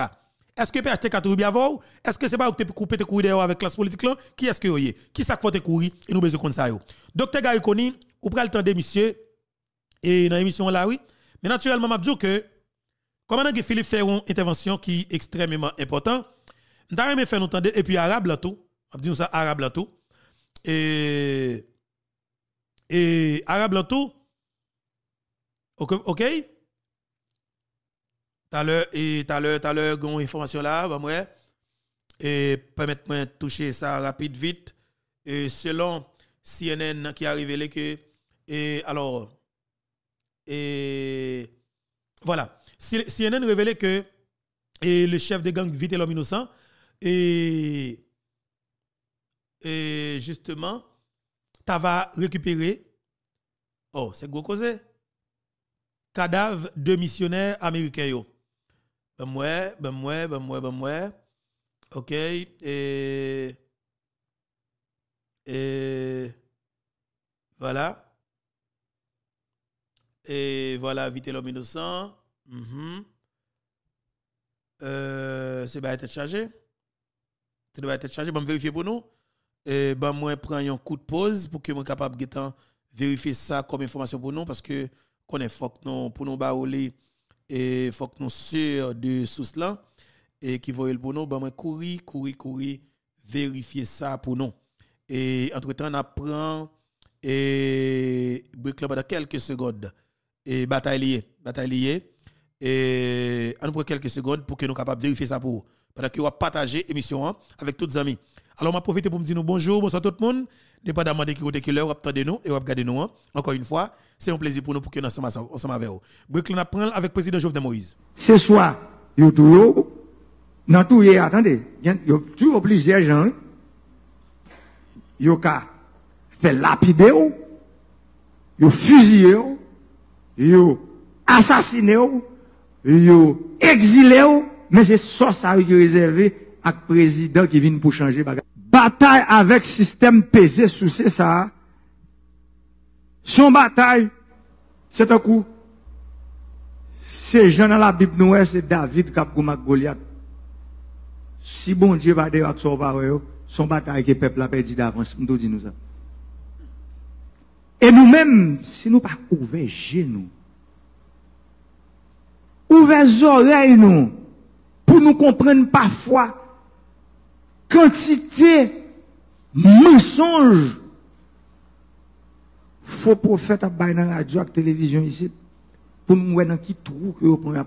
Est-ce que PHTK est bien avant Est-ce que c'est pas où tu coupé de courir avec la classe politique là Qui est-ce que vous Qui ça faut te courir Et nous besoin de ça Docteur Gary vous ou le temps monsieur et dans l'émission là oui. Mais naturellement m'a dis que que Philippe fait une intervention qui est extrêmement importante. Nous avons fait nous et puis arabe là tout. je ça arabe là tout. Et et arabe en tout. OK, T'as l'heure, et tout à l'heure, tout à l'heure, information là, bah Et permettez-moi de toucher ça rapide, vite. Et selon CNN qui a révélé que, et alors, et voilà. CNN révélé que et le chef de gang vite l'homme innocent et, et justement tu vas récupérer, oh, c'est gros causé, cadavre de missionnaires américains. Ben moi, ben moi, ben moi, ben moi. Ok, et. Et. Voilà. Et voilà, vite l'homme innocent. Mhm. Euh, c'est bien être chargé. C'est bien être chargé. Bon, vérifier pour nous et ben moi prends un coup de pause pour que moi capable de vérifier ça comme information pour nous parce que qu'on est faut non pour nous baoler et faut que nous sûr de source là et qui voyait pour nous ben moi courir courir courir vérifier ça pour nous et entre-temps on apprend et club dans quelques secondes et bataille bataillier et on prend quelques secondes pour que nous capable vérifier ça pour pendant que va partager l'émission hein, avec tous les amis alors, je profiter pour me dire bonjour, bonsoir tout le monde. Dépendamment de qui côté qui l'heure, attendez nous et regardez nous. Hein. Encore une fois, c'est un plaisir pour nous pour que nous sommes ensemble avec vous. Brooklyn apprend avec le président Jovenel Moïse. Ce soir, yo tout dans tout attendez, yo toujours plusieurs gens yo ka fait lapider yo fusillé yo assassiné yo exilé mais c'est ça ça réservé avec président qui vient pour changer. Bataille avec système pesé sous ça. Son bataille, c'est un coup. Ces gens dans la Bible, c'est David qui a Goliath. Si bon Dieu va dire son bataille que le peuple a perdu d'avance, nous dit nous ça. Et nous-mêmes, si nous pas ouvert genoux, ouvert oreilles nous, pour nous comprendre parfois, quantité mensonge faux prophète à radio et télévision ici pour nous dans qui trou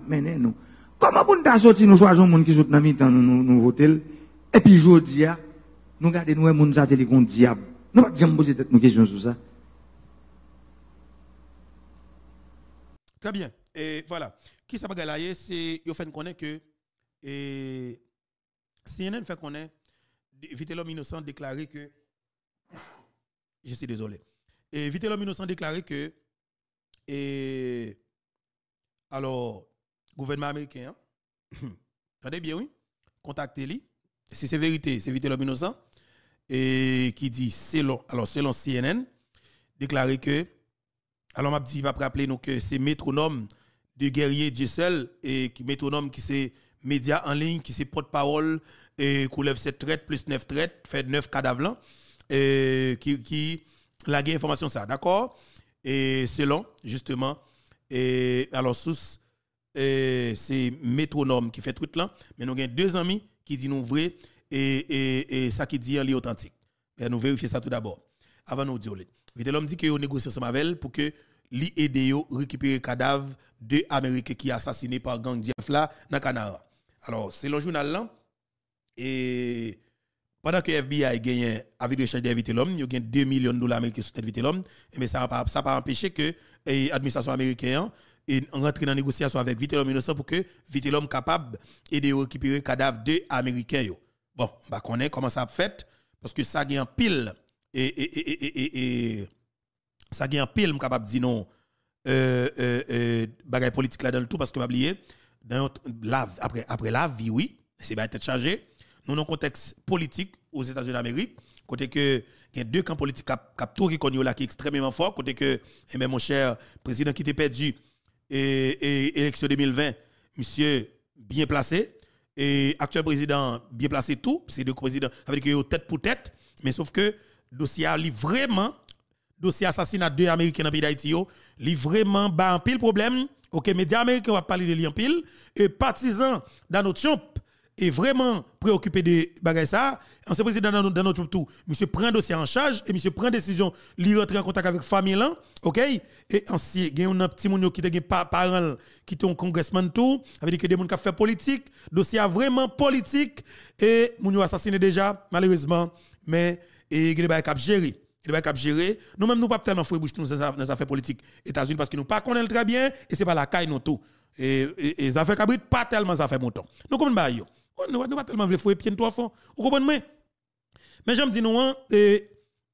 mener nous. Comment nous sortir nous qui sont dans mi nous et puis aujourd'hui ah, nous nous monde ça c'est le grand diable. Nous pas poser questions sur ça. Très bien. Et voilà. Qui ça c'est fait connaître que et CNN fait connaître Vite l'homme innocent déclaré que. Je suis désolé. Et l'homme innocent déclaré que. Et. Alors, gouvernement américain. Hein, attendez bien, oui. contactez le Si c'est vérité, c'est Vite l'homme innocent. Et qui dit, selon, alors selon CNN, déclaré que. Alors, m'a dit, va rappeler que c'est métronome de guerrier Jessel et qui métronome qui c'est média en ligne, qui c'est porte-parole et coulève 7 traites plus 9 traites, fait 9 cadavres là, et qui, qui la information ça, d'accord? Et selon, justement, et alors sous, c'est métronome qui fait tout là, mais nous avons deux amis qui disent nous vrai et, et, ça qui dit lit authentique. Et ben, nous vérifions ça tout d'abord, avant nous dire. Vite l'homme dit que avons négocié pour que li aide récupérer cadavre de Américains qui assassiné par gang Diafla dans Canada. Alors, selon le journal là, et pendant que FBI a gagné avis de change l'homme, il a gagné 2 millions de dollars américains sur invité l'homme, mais eh ben, ça n'a pas, pas empêché que l'administration eh, américaine et eh, rentrer dans négociation avec Vitellum innocent pour que Vitellum soit capable de récupérer cadavre de américains Bon, Bon, bah connaît comment ça fait parce que ça gagne pile et, et, et, et ça gagne pile capable dire non euh, euh, euh politique là dans le tout parce que pas oublié après la vie oui, c'est bien tête nous avons un contexte politique aux États-Unis d'Amérique, côté que il y a deux camps politiques qui sont là qui extrêmement fort, côté que même eh mon cher président qui était perdu et, élection 2020, monsieur bien placé et actuel président bien placé tout, c'est deux présidents, avec eux tête pour tête, mais sauf que dossier a vraiment dossier assassinat deux américains dans pays d'Haïti, il vraiment bas en pile problème. OK, médias américains va parler de lui pile et partisans dans notre champ est vraiment préoccupé de bagaille ça, ancien président dans, dans notre tout, monsieur prend dossier en charge et monsieur prend décision, il rentrer en contact avec famille là, OK Et ancien gagne un petit monde qui pas parent qui sont congressman tout, avec que des gens qui fait politique, dossier a vraiment politique et moun assassiné déjà malheureusement, mais et des cap géré. il cap géré. nous même nous pas tellement fouiller bouche nous dans affaires politiques États-Unis parce que nous pas connaît très bien et c'est pas la caille nous tout et les affaires cabrit pas tellement affaires montant nous comme ba Oh, nous ne pas tellement voulu fouer pied trois fois Vous comprenez Mais j'aime dire non, hein,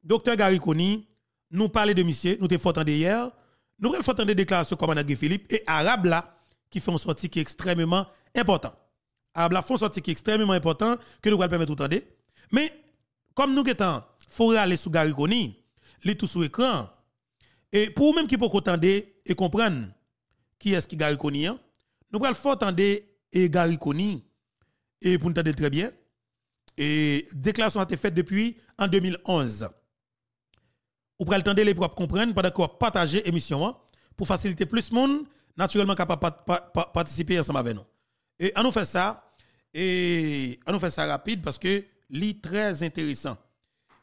docteur Gariconi, nous parler de monsieur, nous te fort hier, nous avons fort des déclarations comme André Philippe et Arabe là qui font sortie qui est extrêmement important. Arabe là font sortie qui est extrêmement important que nous allons permettre d'entendre. Mais comme nous étant faut aller sous Gariconi, les tout sous écran et pour même qui peut entendre et comprendre qui est-ce qui Gariconi, hein, nous allons fort entendre et Gariconi et pour nous très bien, et déclaration a été faite depuis en 2011. Vous pouvez attendre les propres comprendre pendant d'accord. Partager émission, l'émission hein, pour faciliter plus de monde naturellement capable de participer ensemble avec nous. Et à nous fait ça, et à nous fait ça rapide parce que lit très intéressant.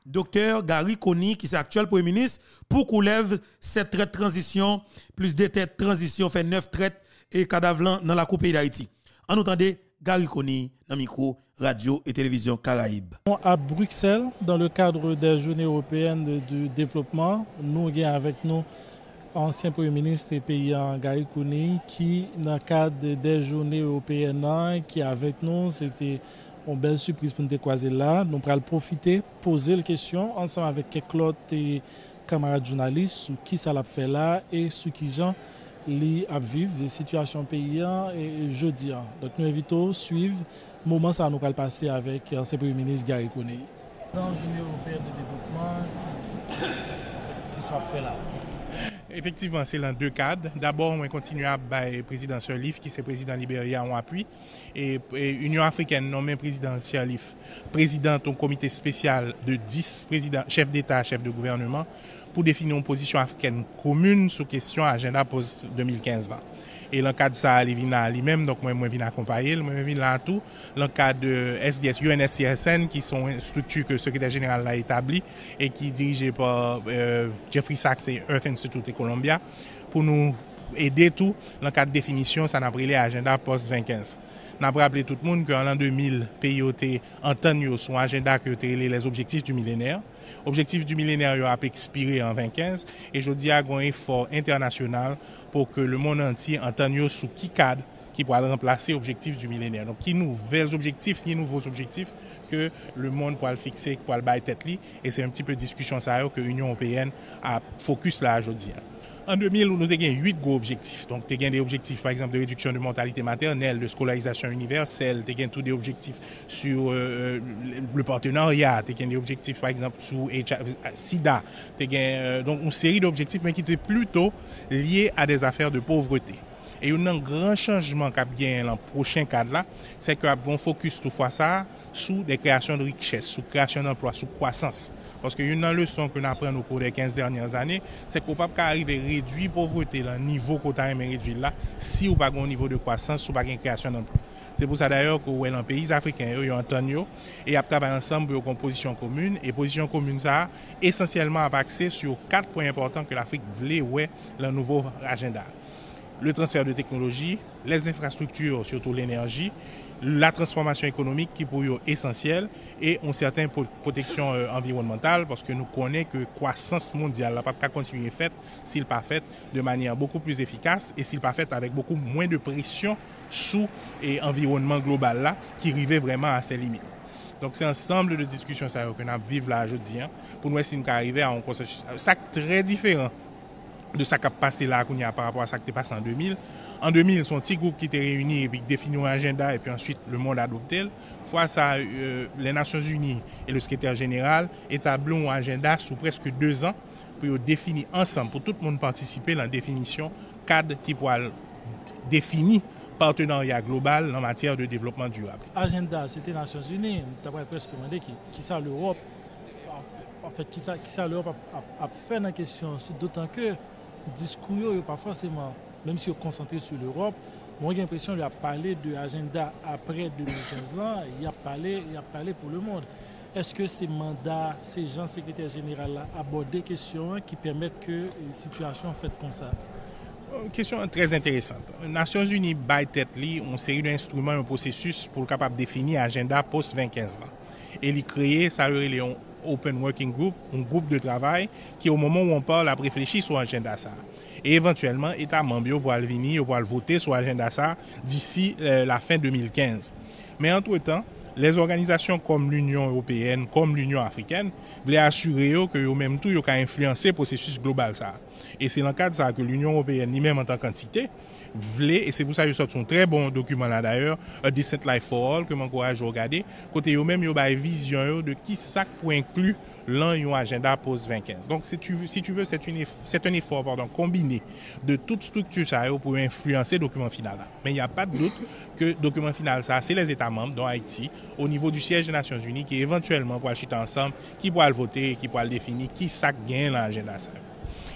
Docteur Gary Kony, qui est actuel Premier ministre, pour qu'on lève cette traite transition, plus de têtes transition, fait neuf traites et cadavres dans la Coupe d'Haïti. En attendant, Gary Koni, dans micro, radio et télévision Caraïbes. À Bruxelles, dans le cadre des Journées européennes de, développement, nous avons avec nous l'ancien Premier ministre paysan Gary Koni qui, dans le cadre des Journées européennes, qui avec nous, c'était une belle surprise pour nous croiser là. Nous allons profiter, poser la question ensemble avec quelques autres camarades journalistes sur qui ça l'a fait là et sur qui Jean. li apviv de sityasyon peyi an e, e jodi an. No evito, suiv, mouman sa anou kalpase avek ansepevi menis Gary Kone. Nan jouni ou per de devokman ki sa pre la. Efektivan, se lan de kade. Dabor, mwen kontinuab bay prezidansyolif ki se prezidans liberia an apwi. E Unyon Afriken nanmen prezidansyolif prezidant ou komite spesyal de dis prezidans, chèf d'Etat, chèf de gouvernement pour définir une position africaine commune sur question agenda post 2015 Et dans le de ça, il vient lui-même, donc moi, je viens accompagner, moi, je viens là tout. Dans le de SDS, UNSCSN, qui sont une structure que le secrétaire général a établie et qui est dirigée par euh, Jeffrey Sachs et Earth Institute et Columbia, pour nous aider tout dans le cadre de définition, ça n'a pris l'agenda post-2015. N apre aple tout moun ke an l'an 2000, pe yo te an tan yo sou ajenda ke te ele les objektif du millenèr. Objektif du millenèr yo ap ekspire en 2015 e jodi a gwen efor internasyonal pou ke le moun an ti an tan yo sou ki kad ki pou al remplase objektif du millenèr. Non ki nouvels objektif, ni nouvos objektif ke le moun pou al fikse, pou al bay tet li e se yon petit peu diskusyon sa yo ke Union OPN ap fokus la a jodi. An 2000, nou te gen 8 go objektif. Te gen de objektif, par exemple, de reduksyon de mortalite maternel, de skolalizasyon universel, te gen tout de objektif sur euh, euh, le partenariat, te gen de objektif, par exemple, sou euh, SIDA. Te gen, donc, un seri de objektif, men ki te pluto liye a des afer de povreté. E yon nan gran chanjman kap gen lan prochen kad la, se ke ap von fokus tou fwa sa sou de kreasyon de rikches, sou kreasyon d'emploi, sou kwasans. Parce qu'une leçon que nous apprenons au cours des 15 dernières années, c'est qu'on ne peut pas arriver à réduire la pauvreté, le niveau qu'on a réduit là, si on n'a pas un niveau de croissance, si on n'a une création d'emplois. C'est pour ça d'ailleurs que dans les pays africains, ils ont entendu et ont travaillé ensemble pour une position commune. Et position commune, ça essentiellement axé sur quatre points importants que l'Afrique voulait ouais, dans le nouveau agenda. Le transfert de technologie, les infrastructures, surtout l'énergie, la transformation économique qui pour eux est essentielle et une certaine protection euh, environnementale parce que nous connaissons que la croissance mondiale n'a pas continuer faite s'il pas faite de manière beaucoup plus efficace et s'il pas faite avec beaucoup moins de pression sous l'environnement global là qui arrivait vraiment à ses limites. Donc c'est ensemble de discussions que nous vivons là aujourd'hui hein. pour nous essayer à un consensus. Ça très différent de sa kap pase la akoun ya par rapport a sa k te pase an 2000. An 2000, son ti goup ki te reyouni epik defini ou agenda epi ansuit le monde adopte el. Fwa sa, euh, le Nasyons Unie et le Sketeur General etablou ou agenda sou preske 2 an pou yo defini ansan, pou tout moun participe lan definisyon kad ki pou al defini partenaryat global nan matyere de devlopman durable. Agenda, se te Nasyons Unie, tabwe preske mwende ki sa l'Europe ap fe nan kesyon sou dotan ke discours, pas forcément, même si est concentré sur l'Europe, moi j'ai l'impression qu'il a parlé de l'agenda après 2015 là, il a parlé, il a parlé pour le monde. Est-ce que ces mandats, ces gens secrétaires généraux abordent des questions qui permettent que situations euh, situation faites comme ça euh, question très intéressante. Nations Unies by tête ont une série d'instruments, un processus pour capable définir l'agenda post-2015 Et il créer, ça le Open Working Group, un groupe de travail qui, au moment où on parle, a réfléchi sur l'agenda ça. Et éventuellement, État membre pour le venir, pour le voter sur l'agenda ça d'ici euh, la fin 2015. Mais entre-temps, les organisations comme l'Union européenne, comme l'Union africaine, veulent assurer que au même tout, ils ont influencé le processus global ça. Et c'est dans le cadre de ça que l'Union européenne, ni même en tant qu'entité, vle, e se pou sa yon sot son tre bon dokumen la daye, A Distant Life for All ke mankoraj yo gade, kote yo men yo baye vizyon yo de ki sak pou inklu lan yon agenda post-2015. Donk si tu ve, se tu ve, set un efor, pardon, kombine de tout struktur sa yo pou yon influanser dokumen final la. Men yon pa de doutre ke dokumen final sa, se les etat memb, don Aiti, o nivou du sièj de Nations Unies, ki eventuellement pou al chite ansam, ki pou al voté, ki pou al defini, ki sak gen lan agenda sa.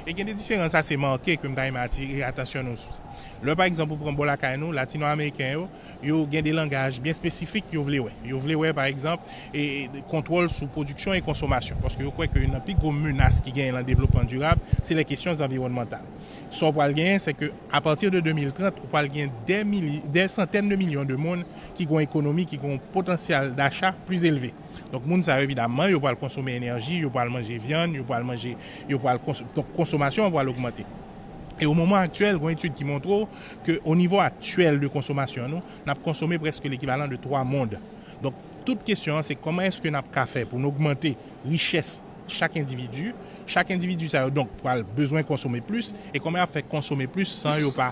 E gen de disferans ase manke ke mta yon ati, atasyon nou sou sa. Lè, par ekzampou, pran Bola Kainou, latino-amèyken yo, yo gen de langaj ben spesifik yo vlewe. Yo vlewe, par ekzampou, e, kontrol sou produksyon e konsomasyon. Paske yo kwen ke yon anpik yo mounas ki gen lan devlopan durab, se le kesyon zanvironmantan. So, yo pral gen, se ke a partir de 2030, yo pral gen den centen de milyon de moun ki gwen ekonomi, ki gwen potensyal d'achat plus eleve. Donk moun sa evidamman, yo pral konsome enerji, yo pral manje vyan, yo pral manje, yo pral konsome, donk konsomasyon yo pral augmenté. Et au moment actuel, yon étude ki montre que au niveau actuel de konsommation, nap konsome presque l'équivalent de 3 mondes. Donc, toute question, c'est comment est-ce que nap ka fè pou nou augmenter richesse chak individu. Chak individu, sa yo, donc, pou al besoin konsome plus, et comment ap fè konsome plus san yo pa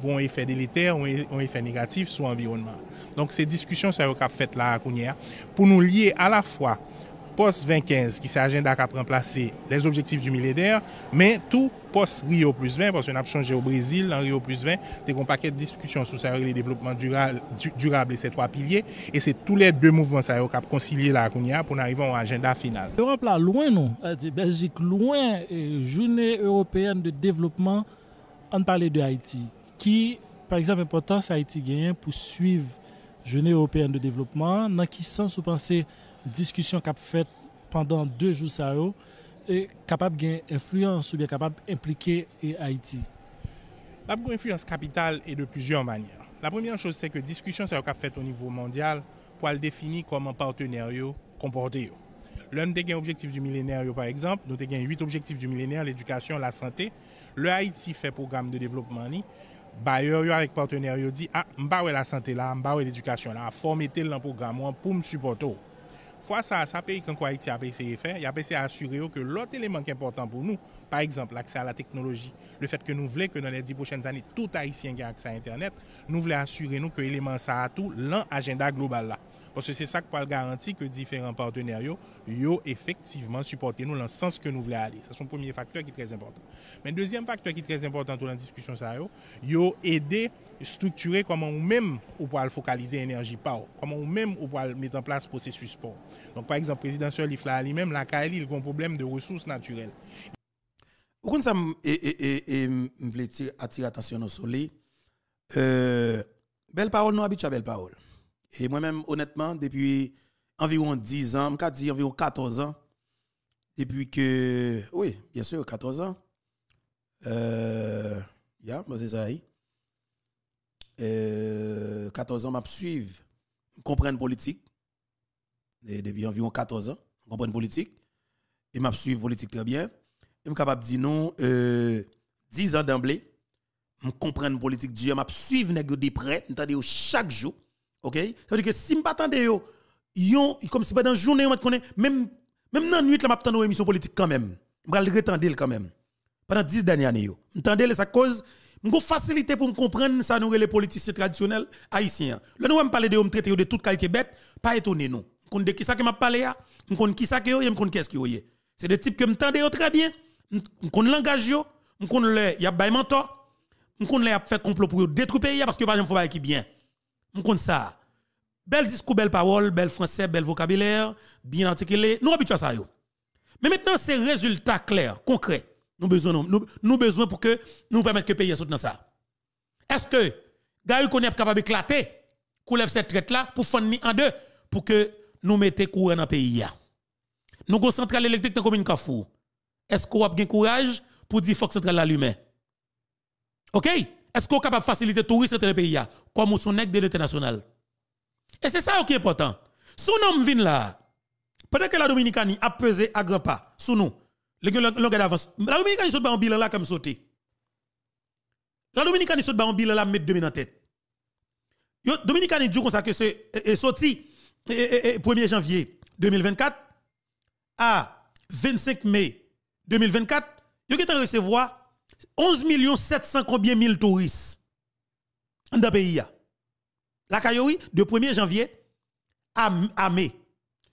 bon effet délitaire ou bon e-, bon effet négatif sou environnement. Donc, se diskussyon sa yo ka fète la akounyer pou nou liye a la fwa pos 2015 ki se agenda kap remplase les objektif du mille d'air, men tou pos Rio plus 20, pos yon ap chanje yo Brazil en Rio plus 20, te kon paket diskusyon sou sa yo le devlopman durable se 3 pilye, e se tou le 2 mouvment sa yo kap konsilye la akounia pou nan arrivan an agenda final. Europe la, loin nou, Belgique, loin, jounet european de devlopman an pale de Haiti, ki, par exemple, importan sa Haiti genyen pou suiv jounet european de devlopman nan ki sens ou panse diskusyon kap fet pandan 2 jou sa yo e kapab gen influence ou biye kapab implike e Haiti? La poukou influence kapital e de plusieurs manier. La premieran chose se ke diskusyon sa yo kap fet o nivou mondial pou al defini koman parteneryo komporteyo. Loun te gen objektif du millenaryo par exemple, nou te gen 8 objektif du millenaryo, l'edukasyon, la sante, le Haiti fe program de devlopman ni, baye yo yo avek parteneryo di a ah, mbawe la sante la, mbawe l'edukasyon la, a formete l'an program wan pou msupoto. fois ça, ça pays quand Haïti a il a essayé que l'autre élément qui est important pour nous, par exemple l'accès à la technologie, le fait que nous voulons que dans les dix prochaines années, tout Haïtien ait accès à Internet, nous voulons assurer nous que l'élément ça a tout l'agenda global là. Parce que c'est ça qui peut garantir que différents partenaires, yo, ont effectivement supporter nous dans le sens que nous voulons aller. C'est son premier facteur qui est très important. Mais le deuxième facteur qui est très important dans la discussion, ça, yo, yo aider structurer comment ou même peut focaliser l'énergie par comment ou même peut mettre en place processus pour. Donc par exemple présidentiel il là lui-même la Kali, il a un problème de ressources naturelles. Et ça et attirer attention au soleil. Euh, belle parole, nous pas à belle parole. Et moi-même, honnêtement, depuis environ 10 ans, je dire environ 14 ans, depuis que, oui, bien sûr, 14 ans, euh, yeah, c'est ça. 14 euh, ans, je suis comprendre politique. Et depuis environ 14 ans, je comprends politique. Et je suis politique très bien. Et je suis capable de dire non, 10 euh, ans d'emblée, je comprends politique Dieu, je suis suivre de près, je chaque jour. OK Ça veut dire que si m'attendais yo, yon comme si pas dans journée on dans même même dans nuit là m'attendais une émission politique quand même. M'bral retendre quand même. Pendant 10 dernières années yo. M'tendais les sa cause M'go facilité pour me comprendre ça nous les politiciens traditionnels haïtiens. Le nous on parler de me traiter de toute qualité bête, pas étonné nous. M'konn de qui ça que m'a parlé là, hein. m'konn qui ça que yo, m'konn qu'est-ce que yo C'est des types que m'tendais très bien. M'konn langage yo, m'konn le y a bail mentor, m'konn le a fait complot pour détruire pays hein, parce que par j'en faut pas qui bien. On compte ça. Bel discours, belle parole, bel français, bel vocabulaire, bien articulé. Nous habituons ça. Mais maintenant, c'est résultats clairs, concrets. Nous besoin, nous, besoin pour que nous permettre que le pays soit dans ça. Est-ce que Gary Koné est capable d'éclater, couler cette traite-là pour fondre en deux, pour que nous mettions courant dans le pays? Nous avons centrale électrique dans la commune Kafou. Est-ce qu'on a bien courage pour dire que centrale allumée? OK? Est-ce qu'on est capable de faciliter le touristes dans le pays comme son nègre de l'international Et c'est ça qui est important. Son homme vient là, pendant que la Dominicanie a pesé à grand pas nous, d'avance. La Dominicanie saute en bilan là comme sauté. La Dominicanie saute en bilan là mettre demain en tête. La Dominicanie dit comme ça que c'est le 1er janvier 2024 à 25 mai 2024, yo qui recevoir 11 millions 700 combien touristes dans le pays. La Kayori, de 1er janvier à, mai,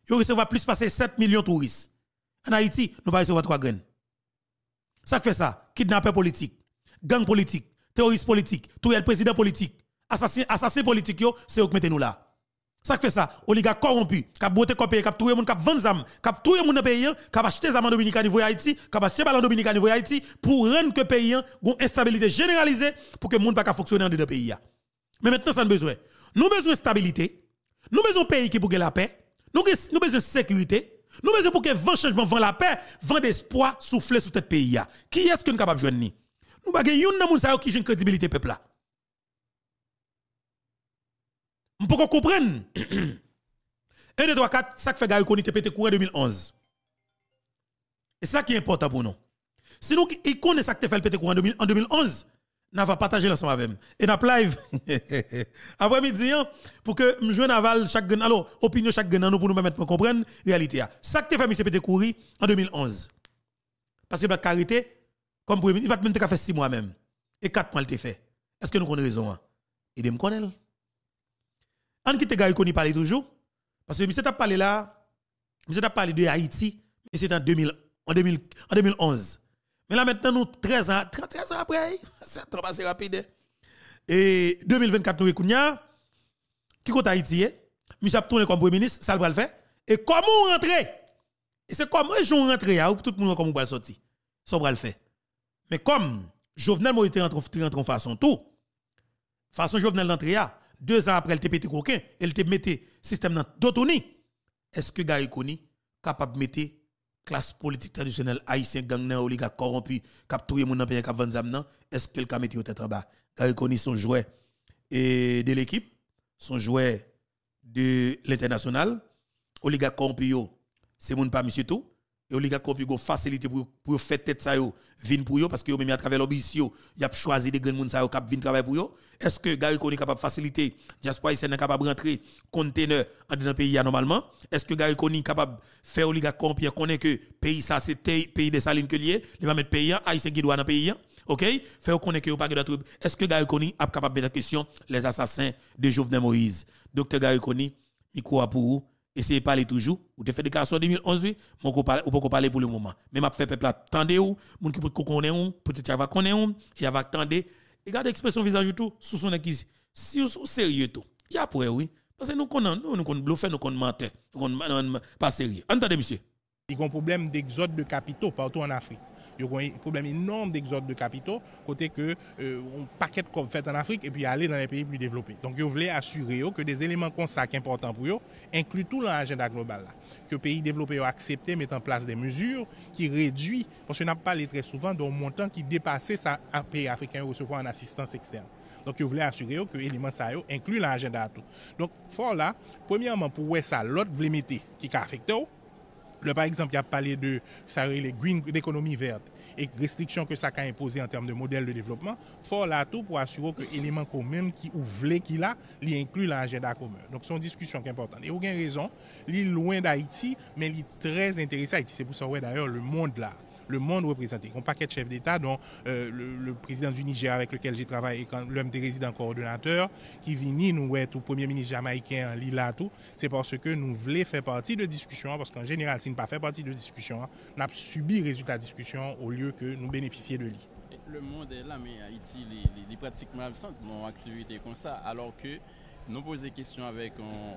ils recevoir plus passer 7 millions de touristes. En Haïti, nous ne recevons 3 graines. Ça fait ça, Kidnapper politique, gang politique, terroriste politique, tout le président politique, assassin, assassin politique, c'est vous mettez nous là. Ça fait ça, est corrompu, qui a boté cap qui a tout le monde, qui a vendu zam, on a tout le pays, qui a des zam en Dominique à niveau Haïti, qui a des balan Dominique niveau Haïti, pour rendre que pays a une instabilité généralisée pour que le monde ne pas fonctionner dans le pays. Mais maintenant, ça nous besoin. Nous besoin de stabilité, nous besoin de pays qui pour la paix, nous, besoin de sécurité, nous besoin pour que vent changement, vent la paix, vent d'espoir souffler sur ce pays. Qui est-ce que nous sommes capables de jouer Nous avons gens qui a une crédibilité peuple là. Pour qu'on comprendre. 1, 2, 3, 4, ça fait Gary Koni te pété courant 2011. Et ça qui est important pour nous. Si nous connaissons ça qui fait le pété en 2011, nous allons partager l'ensemble avec nous. Et nous live. Après-midi, hein, pour que nous jouions aval chaque gen, alors, opinion chaque gen, nous pour nous permettre de comprendre la réalité. Hein. Ça qui fait M. pété en 2011. Parce que la carité, comme pour lui, il même faire 6 mois même. Et 4 mois, il fait. Est-ce que nous avons raison? Hein? Et de me en qui te qu'on y parle toujours, parce que monsieur t'a parlé là, monsieur t'a parlé de Haïti, mais c'est en, 2011. Mais là maintenant, nous, 13 ans, 13, ans après, hein? c'est trop assez rapide. Hein? Et 2024, nous écoutons, qui compte Haïti, eh? monsieur a comme premier ministre, ça le faire. Et comment on Et c'est comme un rentre hein, ou tout le monde comme on va sortir. Ça va le faire. Mais comme Jovenel Moïse rentre en façon tout, façon Jovenel là, deux ans après, elle te pété coquin, elle te metté système dans d'autonie. Est-ce que Gary est capable de mettre classe politique traditionnelle haïtienne, gang oligarque corrompu, cap touye moun nan pays cap vanzam est-ce qu'elle ka mettre tête en bas? Gary est son joueur et de l'équipe, son joueur de l'international, oligarque corrompu c'est mon pas monsieur tout et oligarques ont une facilité pour pour faire tête ça yo vinn pour yo parce que même à travers l'ambition y a choisi des grands monde ça yo cap vinn travailler pour yo est-ce que Gary Koni capable faciliter diaspora haïtienne capable rentrer conteneur dans le pays normalement est-ce que Gary Koni capable faire oligarques compien connaît que pays ça c'est pays de saline que lié il va mettre pays haïtien qui doit dans pays OK faire connaît que pas de est-ce que Gary Koni capable de la question les assassins de Jovenel Moïse docteur Gary Koni micro pour vous essayez de parler toujours. Ou fait faire déclaration en 2011, oui, ou pas parler pour le moment. Mais m'a fait peuple attendez ou, moun qui peut connaître ou, peut-être qu'il va connaître ou, il va attendre. Et regardez l'expression visage tout, sous son acquis. Si vous êtes sérieux tout, il y a pour oui. Parce que nous connaissons, nous, nous connaissons nous connaissons mentir, nous connaissons pas sérieux. Entendez, monsieur. Il y a un problème d'exode de capitaux partout en Afrique. Yo konye problem enonde d'exhort de kapito, kote ke euh, paket kon fèt an Afrik, epi ale nan lè peyi pli devlopè. Donk yo vle asyre yo ke des eleman konsak important pou yo, inklu tout lè anjenda global la. Ke peyi devlopè yo akseptè, met an plas de mezur, ki redwi, pwos yo nan palè trè soufan don montan ki depase sa peyi Afrikan yo recevwa an asistans ekstern. Donk yo vle asyre yo ke eleman sa yo, inklu lè anjenda ato. Donk fò la, pwè miyaman pou wè sa lot vle metè ki ka afekte yo, par exemple, il y a parlé de les green, l'économie verte et restrictions que ça a imposées en termes de modèle de développement, fort là tout pour assurer que l'élément commun qui ouvre qu'il a, il inclut l'agenda commun. Donc, c'est une discussion qui est importante. Et aucune raison, il est loin d'Haïti, mais il est très intéressé à Haïti. C'est pour ça, ouais, d'ailleurs, le monde là le monde représenté. Un paquet de chefs d'État, dont euh, le, président du Niger avec lequel j'ai travaillé, l'homme des résidents coordonnateurs, qui vini nous être au premier ministre jamaïcain, hein, Lila, tout, c'est parce que nous voulons faire partie de discussion, parce qu'en général, si nous pas fait partie de discussion, nous avons hein, subi résultat de discussion au lieu que nous bénéficier de lui le monde est là, mais Haïti est pratiquement absent nos activité comme ça, alors que nous posons des questions avec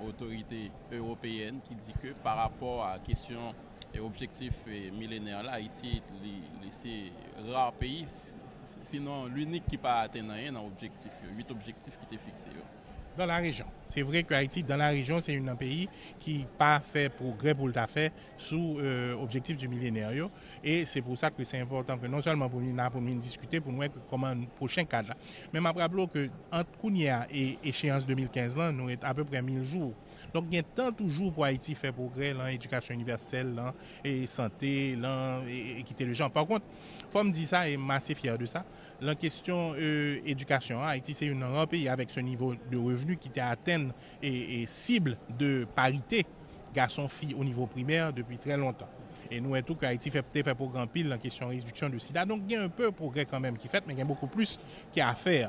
autorité européenne qui dit que par rapport à la question et objectif millénaire là, Haïti, c'est rare pays, sinon l'unique qui pas atteint rien dans objectif, huit objectifs qui étaient fixés. Dans la région. C'est vrai que Haïti, dans la région, c'est un pays qui n'a pas fait progrès pour le faire sous l'objectif euh, objectif du millénaire. Et c'est pour ça que c'est important que non seulement pour nous, pour nous discuter, pour nous comment le prochain cadre. Mais je rappelle que entre Kounia et échéance 2015, nous est à peu près 1000 jours donc, il y a tant toujours pour Haïti faire progrès dans l'éducation universelle, santé, et équité de gens. Par contre, me dit ça, et suis assez fier de ça, la question euh, éducation, hein, Haïti, c'est une pays avec ce niveau de revenu qui était atteint et, et cible de parité garçon-fille au niveau primaire depuis très longtemps. E nou etou ki Haiti fè pou granpil lan kesyon restriksyon de sida. Donk gen un peu progre kanmèm ki fèt, men gen moukou plus ki a fè.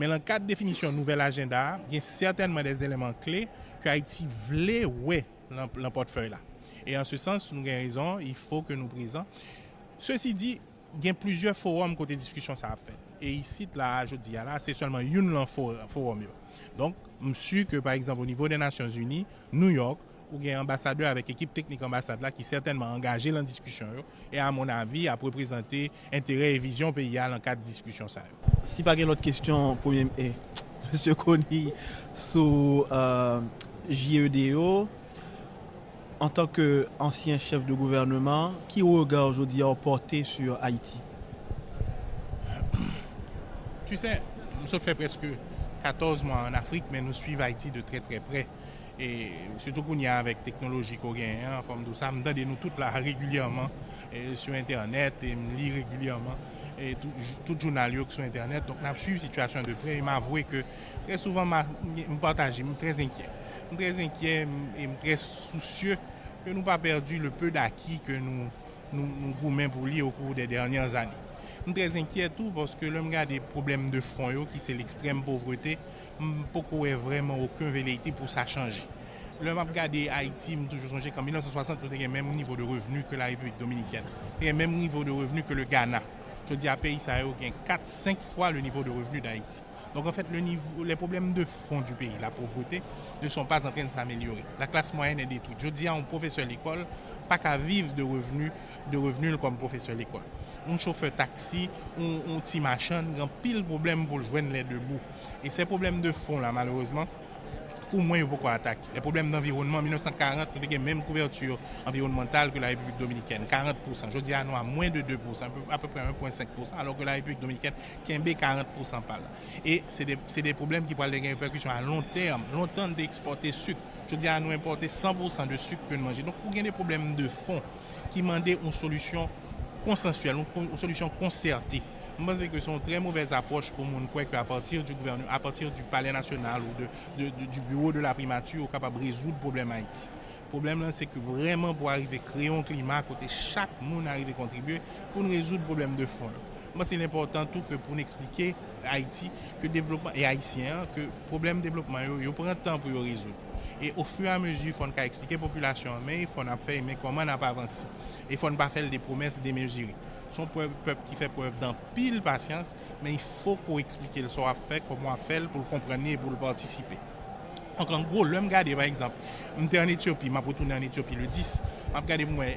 Men lan kat definisyon nouvel agenda, gen certainman des eleman kle ki Haiti vle wè lan potfèy la. E an se sens, nou gen rizon, il fò ke nou brizan. Se si di, gen plizye forum kote diskusyon sa a fèt. E isi la, je di ya la, se solman yon lan forum yo. Donk, msou ke par exemple, ou nivou de Nasyons Uni, New York, ou gen ambasadeur avek ekip teknik ambasade la ki certainman angaje lan diskusyon yo, e a mon avi apreprezante entere e vizyon peyal an kat diskusyon sa yo. Si pa gen lote kestyon pou eh, mèm euh, e, M. E Kony sou JEDO, an tank ansyen chef de gouvernement, ki ou e ga oujodi aporte sur Haiti? Tu se, mse fè preske 14 mwa an Afrik, men nou suiv Haiti de tre tre prey. Monsi e, Toukounia vek teknoloji korey en, mdou sa mdade nou tout la regulyaman, sou internet, m li regulyaman, tout jounalyok sou internet, m ap suyb sitwasyon de pre, m avouye ke, tre souvan m pataje, m tre zinke. M tre zinke, m tre soucie, m nou pa perdi le peu daki ke nou goumen pou li ou kou de dernyan zan. M tre zinke tou, pwoske lom gade problem de fron yo, ki se l'extrem povrete, pourquoi est vraiment aucun velléité pour ça changer. Le map des Haïti, je toujours changé qu'en 1960, nous avons le même niveau de revenu que la République dominicaine. Et le même niveau de revenu que le Ghana. Je dis à pays, ça a 4-5 fois le niveau de revenu d'Haïti. Donc en fait, le niveau, les problèmes de fond du pays, la pauvreté, ne sont pas en train de s'améliorer. La classe moyenne est détruite. Je dis à un professeur l'école pas qu'à vivre de revenus, de revenus comme professeur l'école un chauffeur taxi, un, petit machin, il y a pile problème pour joindre les deux bouts. Et ces problèmes de fond, là, malheureusement, pour moi, il y a beaucoup d'attaques. Les problèmes d'environnement, en 1940, nous avons même couverture environnementale que la République dominicaine, 40%. Je dis à nous à moins de 2%, à peu près 1,5%, alors que la République dominicaine qui a 40% parle. Et c'est des, problèmes qui parlent des répercussions à long terme, longtemps d'exporter sucre. Je dis à nous importer 100% de sucre que nous mangeons. Donc, pour gagner des problèmes de fond qui demandent une solution consensuelle, une solution concertée. Je pense que c'est une très mauvaise approche pour mon quoi qu'à partir du gouvernement, à partir du palais national ou de, du bureau de la primature, on est capable de résoudre le problème Haïti. Le problème, c'est que vraiment pour arriver à créer un climat à côté, chaque monde arrive à contribuer pour résoudre le problème de fond. Moi, c'est important tout que pour expliquer à Haïti que développement et haïtien, que le problème de développement, il prend temps pour le résoudre. E ou fwe an mezi fwen ka eksplike populasyon me, fwen ap fey me kwa man ap avansi. E fwen pa fel de promes demeji. Son pep ki fe pref dan pil pasyans, men yfo pou eksplike l so ap fey pou mwa fel pou l komprene pou l pa antisipe. Ank an gro, l m gade, par ekzamp, m te an Etiopi, m ap ou toune an Etiopi le 10, m ap gade mwe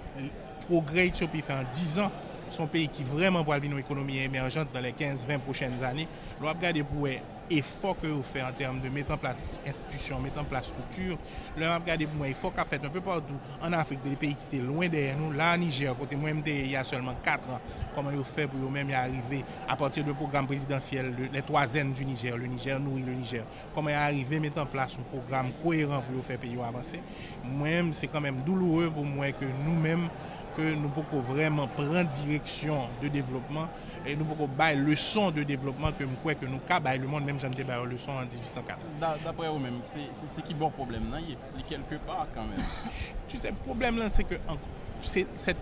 progre Etiopi fe an 10 an. son pays qui vraiment pour une économie émergente dans les 15-20 prochaines années. Nous avons regardé pour l'effort que vous fait en termes de mettre en place institutions, mettre en place structures. Nous avons regardé pour l'effort qu'a fait un peu partout en Afrique, des pays qui étaient loin derrière nous. Là, Niger, côté moi il y a seulement 4 ans, comment vous fait pour vous-même y arriver à partir du programme présidentiel, les trois du Niger, le Niger nous le Niger. Comment vous arriver à mettre en place un programme cohérent pour vous faire pays avancer. Moi-même, c'est quand même douloureux pour moi que nous-mêmes, nou pou pou vreman pren direksyon de devlopman, nou pou pou bay le son de devlopman ke mkwe ke nou kabay le moun, mèm jan te bay le son an 1840. Dapre ou mèm, se ki bon problem nan, yè, lè kelke pa, kan mèm. Tu se, problem nan, se ke an, se, set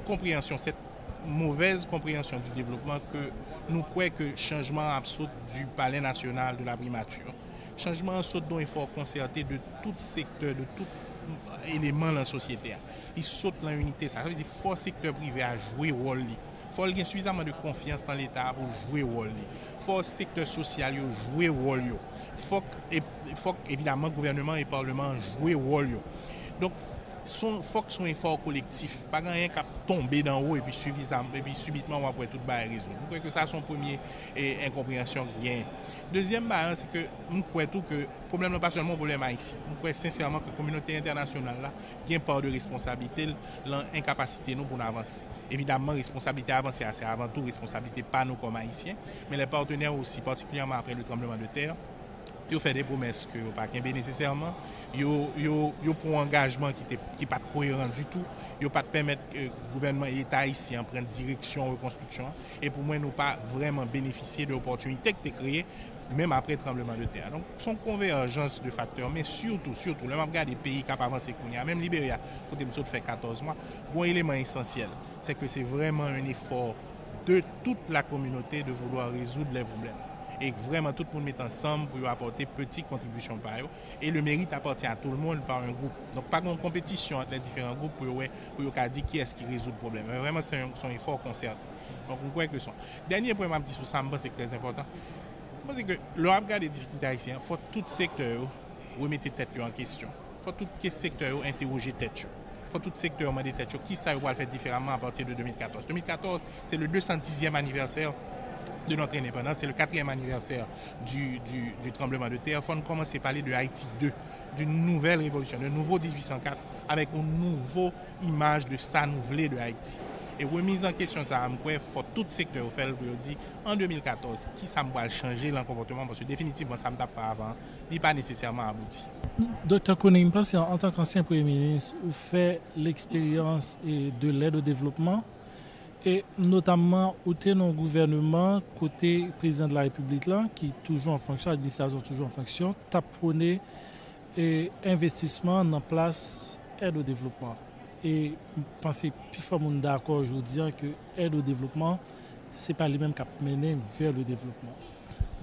enkomprehensyon, set mouvez komprehensyon di devlopman ke mkwe ke chanjman apsot du palè national de la primature. Chanjman apsot don e fòr konserte de tout sektèr, de tout élément dans la société. Hein. Ils sautent dans l'unité. Ça veut dire que le secteur privé a joué un rôle. Il faut qu'il y ait suffisamment de confiance dans l'État pour jouer un rôle. Il faut que le secteur social joue un rôle. Il faut évidemment que le gouvernement et le Parlement jouent un rôle. Donc, Son fok son enfor kolektif, pa gan yon kap tombe dan ou e pi subitman wap wè tout baye rezon. Mou kwen ke sa son premier enkomprehensyon gen. Dezyen baye an, se ke mou kwen tou ke problem nou pa son moun problem a isi. Mou kwen sinselman ke komunote internasyonal la gen part de responsabilite lan enkapasite nou pou nan avansi. Evidamman, responsabilite avansi a se avansi, tout responsabilite pa nou kon ma isi. Men le partenèr ou si, partiklyaman apre le trembleman de terre, Yo fè de pomès ke yo pa kèmbe nesesèrman, yo pou angajman ki pa te kouyèran du tout, yo pa te pèmèt gouvernement et état ici en prenne direksyon, rekonstruksyon, et pou mwen nou pa vreman benefisye de opportunité k te kriye, mèm apre trembleman de terre. Son konvejans de faktor, mèm surtout, mèm ap gade peyi kap avan sekouni, mèm Liberia, kote msou te fè 14 mwa, bon mwen eleman esensyel, se ke se vreman un efor de tout la kominote de vouloa rezoud lè voulèm. e vreman tout moun met ansanm pou yo apote peti kontribusyon pa yo, e le merite apote a tout l moun par un goup. Donk pa goun kompetisyon atle diferant goup pou yo pou yo ka di ki eski rezout probleme. Vreman son yon for konserte. Donk moun kwenk lison. Danyen pwem ap disou sambo se krez importan, moun se ke lor ap gade difikil tariksyen, fwa tout sektor yo wemete tet yo an kesyon. Fwa tout sektor yo entewoje tet yo. Fwa tout sektor yo mande tet yo. Ki sa yo wale fet diferanman apoti de 2014? 2014 se le 210e aniverser de notre indépendance. C'est le quatrième anniversaire du, tremblement de terre. Il faut à parler de Haïti 2, d'une nouvelle révolution, d'un nouveau 1804, avec une nouvelle image de s'annouveler de Haïti. Et remise en question, ça, il faut tout secteur au fait pour dire en 2014, qui ça va changer le comportement, parce que définitivement, ça me fait avant, n'est pas nécessairement abouti. Docteur pense en tant qu'ancien Premier ministre, vous faites l'expérience de l'aide au développement E notamman, ou te non-gouvernement, kote prezident de la republik lan, ki toujou an fanksyon, administrasyon toujou an fanksyon, ta prone investisman nan plas aide ou devlopman. E panse pi fwa moun da akor joudian ke aide ou devlopman, se pa li menm kap mene ver le devlopman.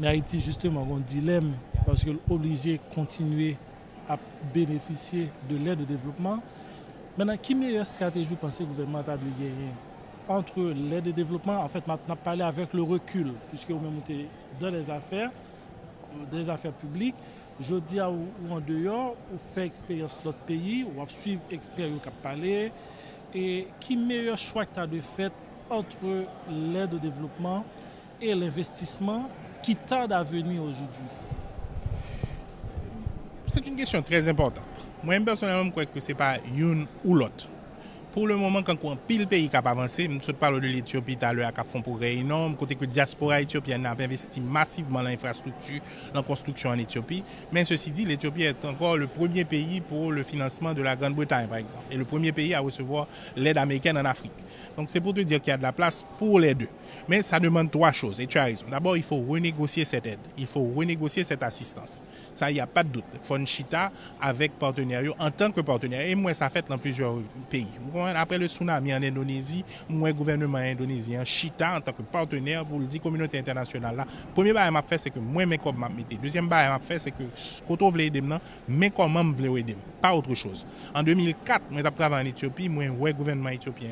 Me ha iti juste mwen goun dilem, paske l'oblige kontinue a beneficye de l'aide ou devlopman. Menan, ki meye strategi ou panse gouvernemental li genyen? entre l'aide au développement, en fait, maintenant parler avec le recul, puisque vous même dans les affaires, euh, des affaires publiques, je dis à ou, en dehors, ou fait expérience d'autres pays, ou suivre expérience qui parlé, et qui meilleur choix que tu de fait entre l'aide au développement et l'investissement qui t'a d'avenir aujourd'hui C'est une question très importante. Moi, personnellement, je crois que ce n'est pas une ou l'autre pour le moment, quand on pile pays qui a avancé, nous parle de l'Éthiopie tout à l'heure, qui a fait un énorme, côté que la diaspora éthiopienne a investi massivement dans l'infrastructure, dans la construction en Éthiopie. Mais ceci dit, l'Éthiopie est encore le premier pays pour le financement de la Grande-Bretagne, par exemple, et le premier pays à recevoir l'aide américaine en Afrique. Donc, c'est pour te dire qu'il y a de la place pour les deux. Mais, ça demande trois choses, et tu as raison. D'abord, il faut renégocier cette aide. Il faut renégocier cette assistance. Ça, il n'y a pas de doute. Fond Chita, avec partenier, en tant que partenier. Et moi, ça fait dans plusieurs pays. Après le Sounam, en Indonésie, moi, gouvernement indonésien, Chita, en tant que partenier, vous le dis, communauté internationale. Le premier baril que j'ai fait, c'est que moi, mes corps m'ont aidé. Le deuxième baril que j'ai fait, c'est que ce que vous voulez aider, moi, non, mes corps m'ont voulu aider. Pas autre chose. En 2004, moi, j'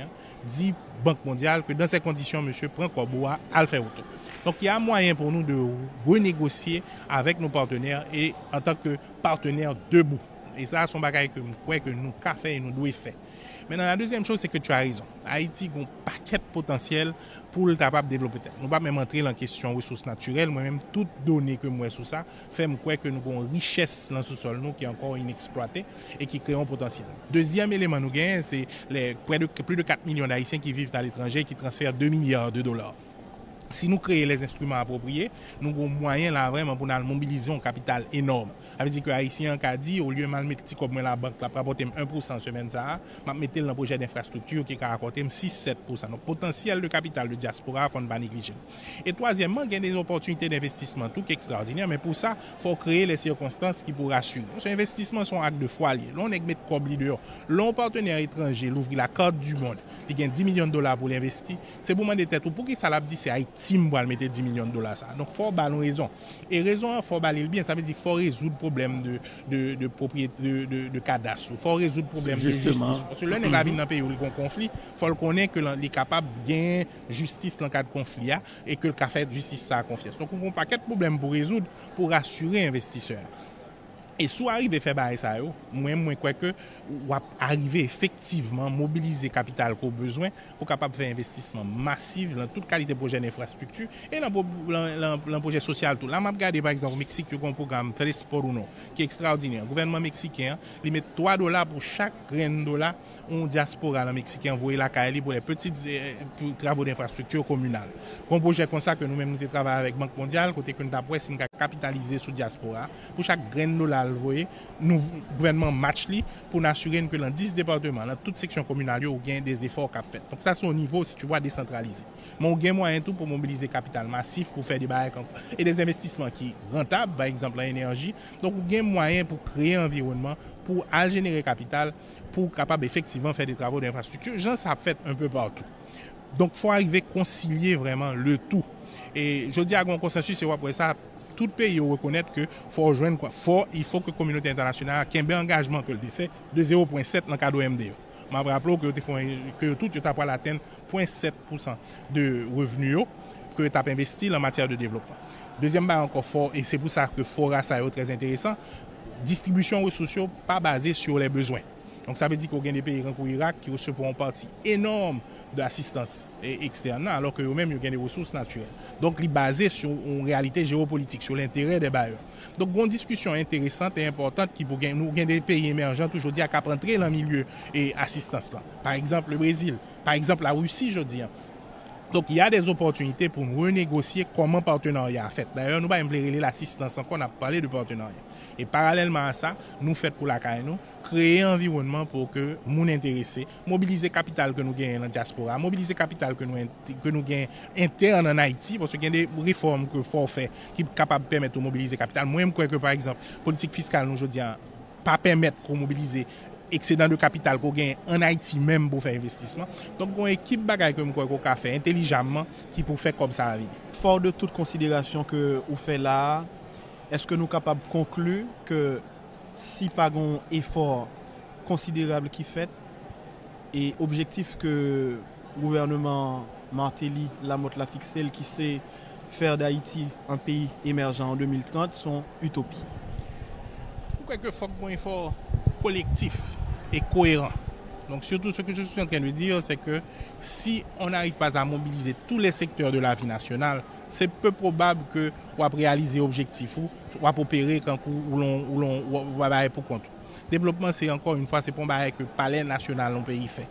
dit Banque mondiale que dans ces conditions, monsieur, prend quoi à le faire autant. Donc il y a moyen pour nous de renégocier avec nos partenaires et en tant que partenaires debout. Et ça, c'est un bagage que, que nous fait et nous devons faire. Maintenant, la deuxième chose, c'est que tu as raison. Haïti a un paquet potentiel pour le capable développer. Nous pas même entrer en question ressources naturelles, moi-même toutes données que moi sur ça fait que nous avons une richesse dans ce sol nous qui est encore inexploitée et qui crée un potentiel. Deuxième élément nous gagnons, c'est les plus de 4 millions d'haïtiens qui vivent à l'étranger et qui transfèrent 2 milliards de dollars Si nou kreye les instrument aproprye, nou gwo mwayen la vreman pou nan mobilize yon kapital enorme. Ape di ke Aisyen ka di, ou liye man met ti kob mwen la bank la prapotem 1% semen za ha, map metel nan proje d'infrastructure ki karakotem 6-7%. Non, potensiyel de kapital de diaspora fonde ba neglijen. Et toasyenman, gen des opportunite d'investissement tout ki ekstraordinier, men pou sa, fò kreye les sirkonstans ki pou rasyon. Se investissement son ak de fwalye, loun ek met kob li deyon, loun partener etranger louvri la karte du moun, li gen 10 milyon dolar pou l'investi, se pou mwen dete tout pou ki sa labdi se si vous mettez 10 millions de dollars ça. Donc faut ballon raison. Et raison il faut avoir bien, ça veut dire qu'il faut résoudre le problème de de de propriété de de, de cadastre, faut résoudre le problème de justice. Parce que là n'est pas dans le pays où il y a un conflit, Il faut le connaître que est capable de bien justice dans le cas de conflit hein, et que le café de justice ça a confiance. Donc on a un paquet de problèmes pour résoudre pour assurer investisseurs. e sou arive feba e sa yo, mwen mwen kweke wap arive efektivman mobilize kapital ko bezwen pou kapap fe investisman masiv nan tout kalite proje nan infrastruktu e nan proje sosyal tou la map gade, par exemple, Meksik yo kon program Tres Poruno, ki ekstraordinè, gouvernman Meksikien li met 3 dola pou chak gren dola on diaspora la Meksikien vwe la kaeli pou le petite euh, travou nan infrastruktu komunal kon proje konsa ke nou menm nou te travale ek bank mondial, kote kwen ta pwes kapitalize sou diaspora, pou chak gren dola alvoye gouvernement match pour n'assurer que que dans 10 départements, dans toute section komunal yo ou gen des efor fait Donc ça, c'est au niveau, si tu vois décentralisé Mon gen moyen tout pour mobiliser capital massif pour faire des barek et E des qui sont rentables, par exemple il enerji. Donk ou moyens pour créer un environnement, pour al capital, pour pou kapab faire des de d'infrastructure gens ça sa fait un peu partout. faut faut à concilier vraiment le tout. Et je à jodi consensus, c'est se pour ça Tout pe yo rekonèt ke fò jwen kwa fò, i fò ke kominote internasyonale akèmbe engajman kòl te fè de 0.7 nan kado MDO. Ma vrap lò kò yo te fò, kò yo tout yo tap wala atèn 0.7% de revenu yo, kò yo tap investi l'an matyère de devlopman. Dezyem ba ankon fò, e se pou sa kò fò rasa yo trèz intèresan, distribisyon wè sosyo pa bazè sur lè bezwen. Donc ça veut dire qu'il y a des pays comme l'Irak qui recevront partie énorme d'assistance externe, alors qu'il y a même des ressources naturelles. Donc, il est basé sur une réalité géopolitique, sur l'intérêt des bailleurs. Donc, il y a une discussion intéressante et importante qui, pour nous, il y a des pays émergents, toujours dit, qui apprennent très l'en milieu et l'assistance-là. Par exemple, le Brésil. Par exemple, la Russie, je dis. Donc, il y a des opportunités pour nous renégocier comme un partenariat. D'ailleurs, nous, on va implérer l'assistance, on a parlé de partenariat. E paralelman a sa, nou fèt pou lakay nou, kreye environman pou ke moun interese, mobilize kapital ke nou gen en diaspora, mobilize kapital ke nou gen intern en Haiti, pwoswe gen de reform ke fòr fè, ki kapab pèmèt pou mobilize kapital. Mwen mkwen ke par exemple, politik fiskal nou jodi an, pa pèmèt pou mobilize eksedan de kapital ko gen en Haiti mèm pou fè investisman. Donk mwen ekip bagay ke mkwen ko ka fè, entelijamman, ki pou fè kom sa avide. Fòr de tout konsiderasyon ke ou fè la, Est-ce sommes capables de conclure que si un effort considérable qui fait et objectif que le gouvernement Martelly la mot la Fixelle, qui sait faire d'Haïti un pays émergent en 2030 sont utopies Pourquoi que faut un effort collectif et cohérent Donc surtout ce que je suis en train de dire, c'est que si on n'arrive pas à mobiliser tous les secteurs de la vie nationale, se pe probab ke wap realize objektif ou wap opere kankou ou loun wap baye pou kontou. Devlopman se ankon, un fwa, se pon baye ke palen nasyonal loun pe yi fe.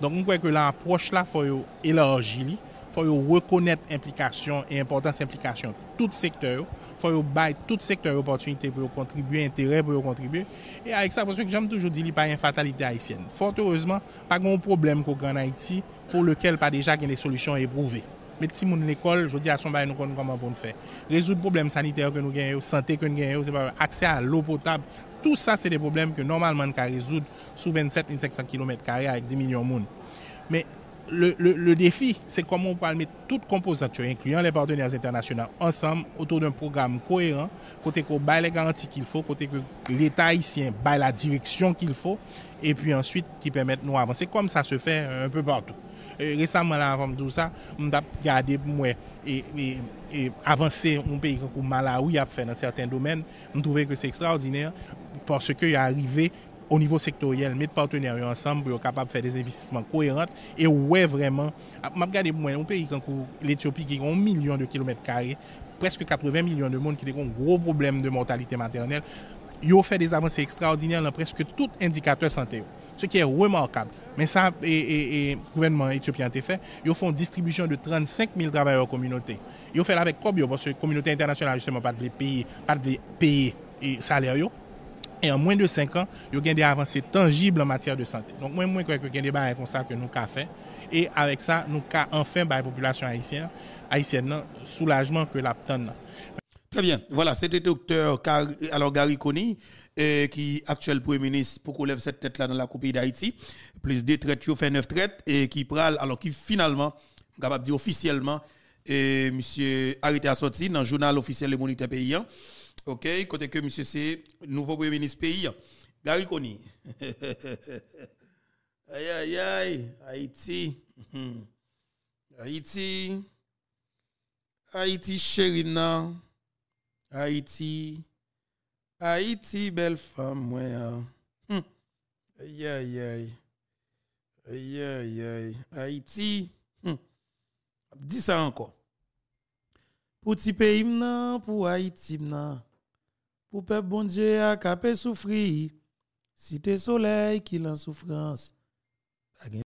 Donk mwen kwe ke l'aproch la fwa yo elanji li, fwa yo rekonet implikasyon e importans implikasyon tout sektè yo, fwa yo baye tout sektè yo pòtunite pou yo kontribuye, interè pou yo kontribuye, e aèk sa pòsyon ki jèm toujou di li pa yon fatalite Haitienne. Fòt heurezman, pa goun problem ko Gran Haïti pou lekel pa deja gen de solisyon eprouvé. Mais si à l'école, je dis à son bail, nous connaissons comment on faire Résoudre problèmes sanitaires que nous gagnons, santé que nous gagnons, accès à l'eau potable. Tout ça, c'est des problèmes que normalement on résoudre sous 27 500 km avec 10 millions de monde. Mais le, défi, c'est comment on peut mettre toutes composantes, incluant les partenaires internationaux, ensemble autour d'un programme cohérent, côté qu'on bail les garanties qu'il faut, côté que l'État ici, bail la direction qu'il faut, et puis ensuite qui permettent nous avancer. Comme ça se fait euh, un peu partout. E, Resanman la avan mdou sa, mdap gade mwen e, e, e avanse yon pe yon kou Malawi ap fè nan certain domen, mdouve kwe se ekstraordinèr. Porske yon arive yon nivou sektoriyel, met parteneryon ansanm, yon kapap fè des investisman kouerant, e wè vreman, mdap gade mwen yon pe yon kou l'Ethiopi ki yon milyon de kilometre kare, preske 80 milyon de moun ki de yon gro problem de mortalite maternel, yon fè des avanse ekstraordinèr lan preske tout indikator santeyo. ce qui est remarquable. Mais ça, et, le gouvernement éthiopien a fait, ils font distribution de 35 000 travailleurs communautés. Ils ont fait avec quoi Parce que la communauté internationale, justement, pas de pays pas payer et salaire. Et en moins de 5 ans, ils ont des avancées tangibles en matière de santé. Donc, moi, je crois que y des comme ça que nous avons fait. Et avec ça, nous avons enfin, la population haïtienne, haïtienne, soulagement que l'APTAN. Très bien. Voilà, c'était docteur Gary Conny et qui actuel premier ministre pour qu'on lève cette tête là dans la coupe d'Haïti plus deux traites qui fait neuf traites et qui pral alors qui finalement capable dire officiellement et monsieur arrêté à sortir dans le journal officiel le moniteur paysan hein. OK côté que monsieur c'est nouveau premier ministre paysan hein. Gary Koni aïe aïe aïe Haïti Haïti Haïti Sherina, Haïti Haïti, belle femme, moi. Hein. Hum. Aïe, aïe, aïe. Aïe, aïe, aïe. Haïti. Hum. Dis ça encore. Pour ti pays, pour Haïti, pour peuple bon Dieu, à souffri. souffrir. tes soleil qui l'en souffrance.